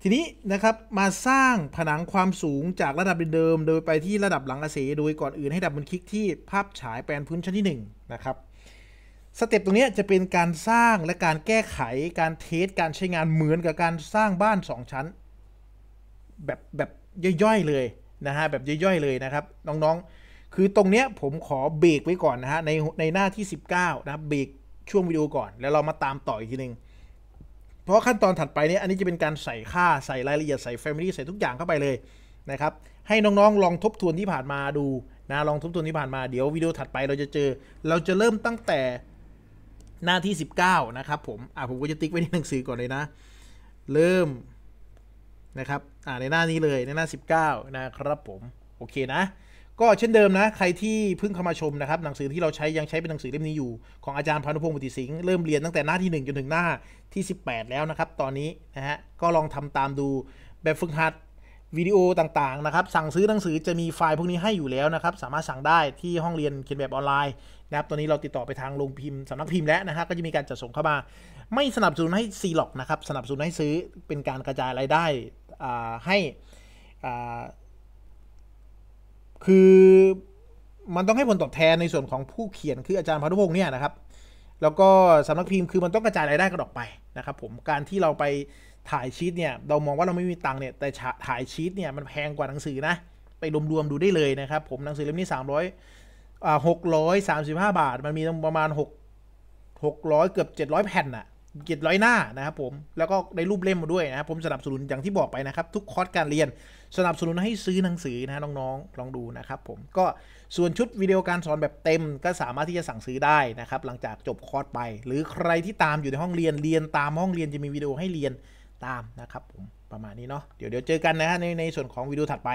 ทีนี้นะครับมาสร้างผนังความสูงจากระดับเดิม โดยไปที่ระดับหลังอาัยโดยก่อนอื่นให้ดับบนคลิกที่ภาพฉายแปลนพื้นชั้นที่1นะครับสเต็ปตรงนี้จะเป็นการสร้างและการแก้ไขการเทสการใช้งานเหมือนกับการสร้างบ้าน 2 ชั้น แบบแบบย่อยๆเลยนะฮะแบบย่อยๆเลยนะครับน้องๆคือตรงเนี้ยผมขอเบรกไว้ก่อนนะฮะในในหน้าที่19นะครับเบรกช่วงวิดีโอก่อนแล้วเรามาตามต่ออีกทีหนึ่งพราะขั้นตอนถัดไปเนี่ยอันนี้จะเป็นการใส่ค่าใส่รายละเอียดใส่ Family ใส่ทุกอย่างเข้าไปเลยนะครับ ให้น้องๆลองทบทวนที่ผ่านมาดูนะลองทบทวนที่ผ่านมาเดี๋ยววิดีโอถัดไป เราจะเจอเราจะเริ่มตั้งแต่หน้าที่ 19 นะครับ ผมอ่าผมก็จะติ๊กไว้ในหนังสือก่อนเลยนะ เริ่มนะครับอ่าในหน้านี้เลยในหน้า 19นะครับผมโอเคนะก็ เช่นเดิมนะใครที่เพิ่งเข้ามาชมนะครับ หนังสือที่เราใช้ยังใช้เป็นหนังสือเล่มนี้อยู่ ของอาจารย์พานุพงศ์บุติสิงห์เริ่มเรียนตั้งแต่หน้าที่1จนถึงหน้าที่18 แล้วนะครับ ตอนนี้นะฮะก็ลองทำตามดูแบบฝึกหัดวิดีโอต่างๆนะครับสั่งซื้อหนังสือจะมีไฟล์พวกนี้ให้อยู่แล้วนะครับสามารถสั่งได้ที่ห้องเรียนเขียนแบบออนไลน์นะครับตอนนี้เราติดต่อไปทางโรงพิมพ์สำนักพิมพ์แล้วนะฮะก็จะมีการจัดส่งเข้ามา ไม่สนับสนุนให้ซีล็อกนะครับสนับสนุนให้ซื้อเป็นการกระจายรายได้ให้คือมันต้องให้ผลตอบแทนในส่วนของผู้เขียนคืออาจารย์พานุพงศ์เนี่ยนะครับแล้วก็สำนักพิมพ์คือมันต้องกระจายรายได้กันออกไปนะครับผมการที่เราไปถ่ายชีตเนี่ยเรามองว่าเราไม่มีตังค์เนี่ยแต่ถ่ายชีตเนี่ยมันแพงกว่าหนังสือนะไปรวมๆดูได้เลยนะครับผมหนังสือเล่มนี้300อ่า635 บาท มันมีประมาณ 6 600 เกือบ 700แผ่นอะเกียรติร้อยหน้านะครับผมแล้วก็ในรูปเล่มมาด้วยนะครับผมสนับสนุนอย่างที่บอกไปนะครับทุกคอร์สการเรียนสนับสนุนให้ซื้อหนังสือนะน้องๆ ลองดูนะครับผมก็ส่วนชุดวิดีโอการสอนแบบเต็ม ก็สามารถที่จะสั่งซื้อได้นะครับหลังจากจบคอร์สไป หรือใครที่ตามอยู่ในห้องเรียนเรียนตามห้องเรียนจะมีวิดีโอให้เรียนตามนะครับผมประมาณนี้เนาะเดี๋ยวเดี๋ยวเจอกันนะะในในส่วนของวิดีโอถัดไป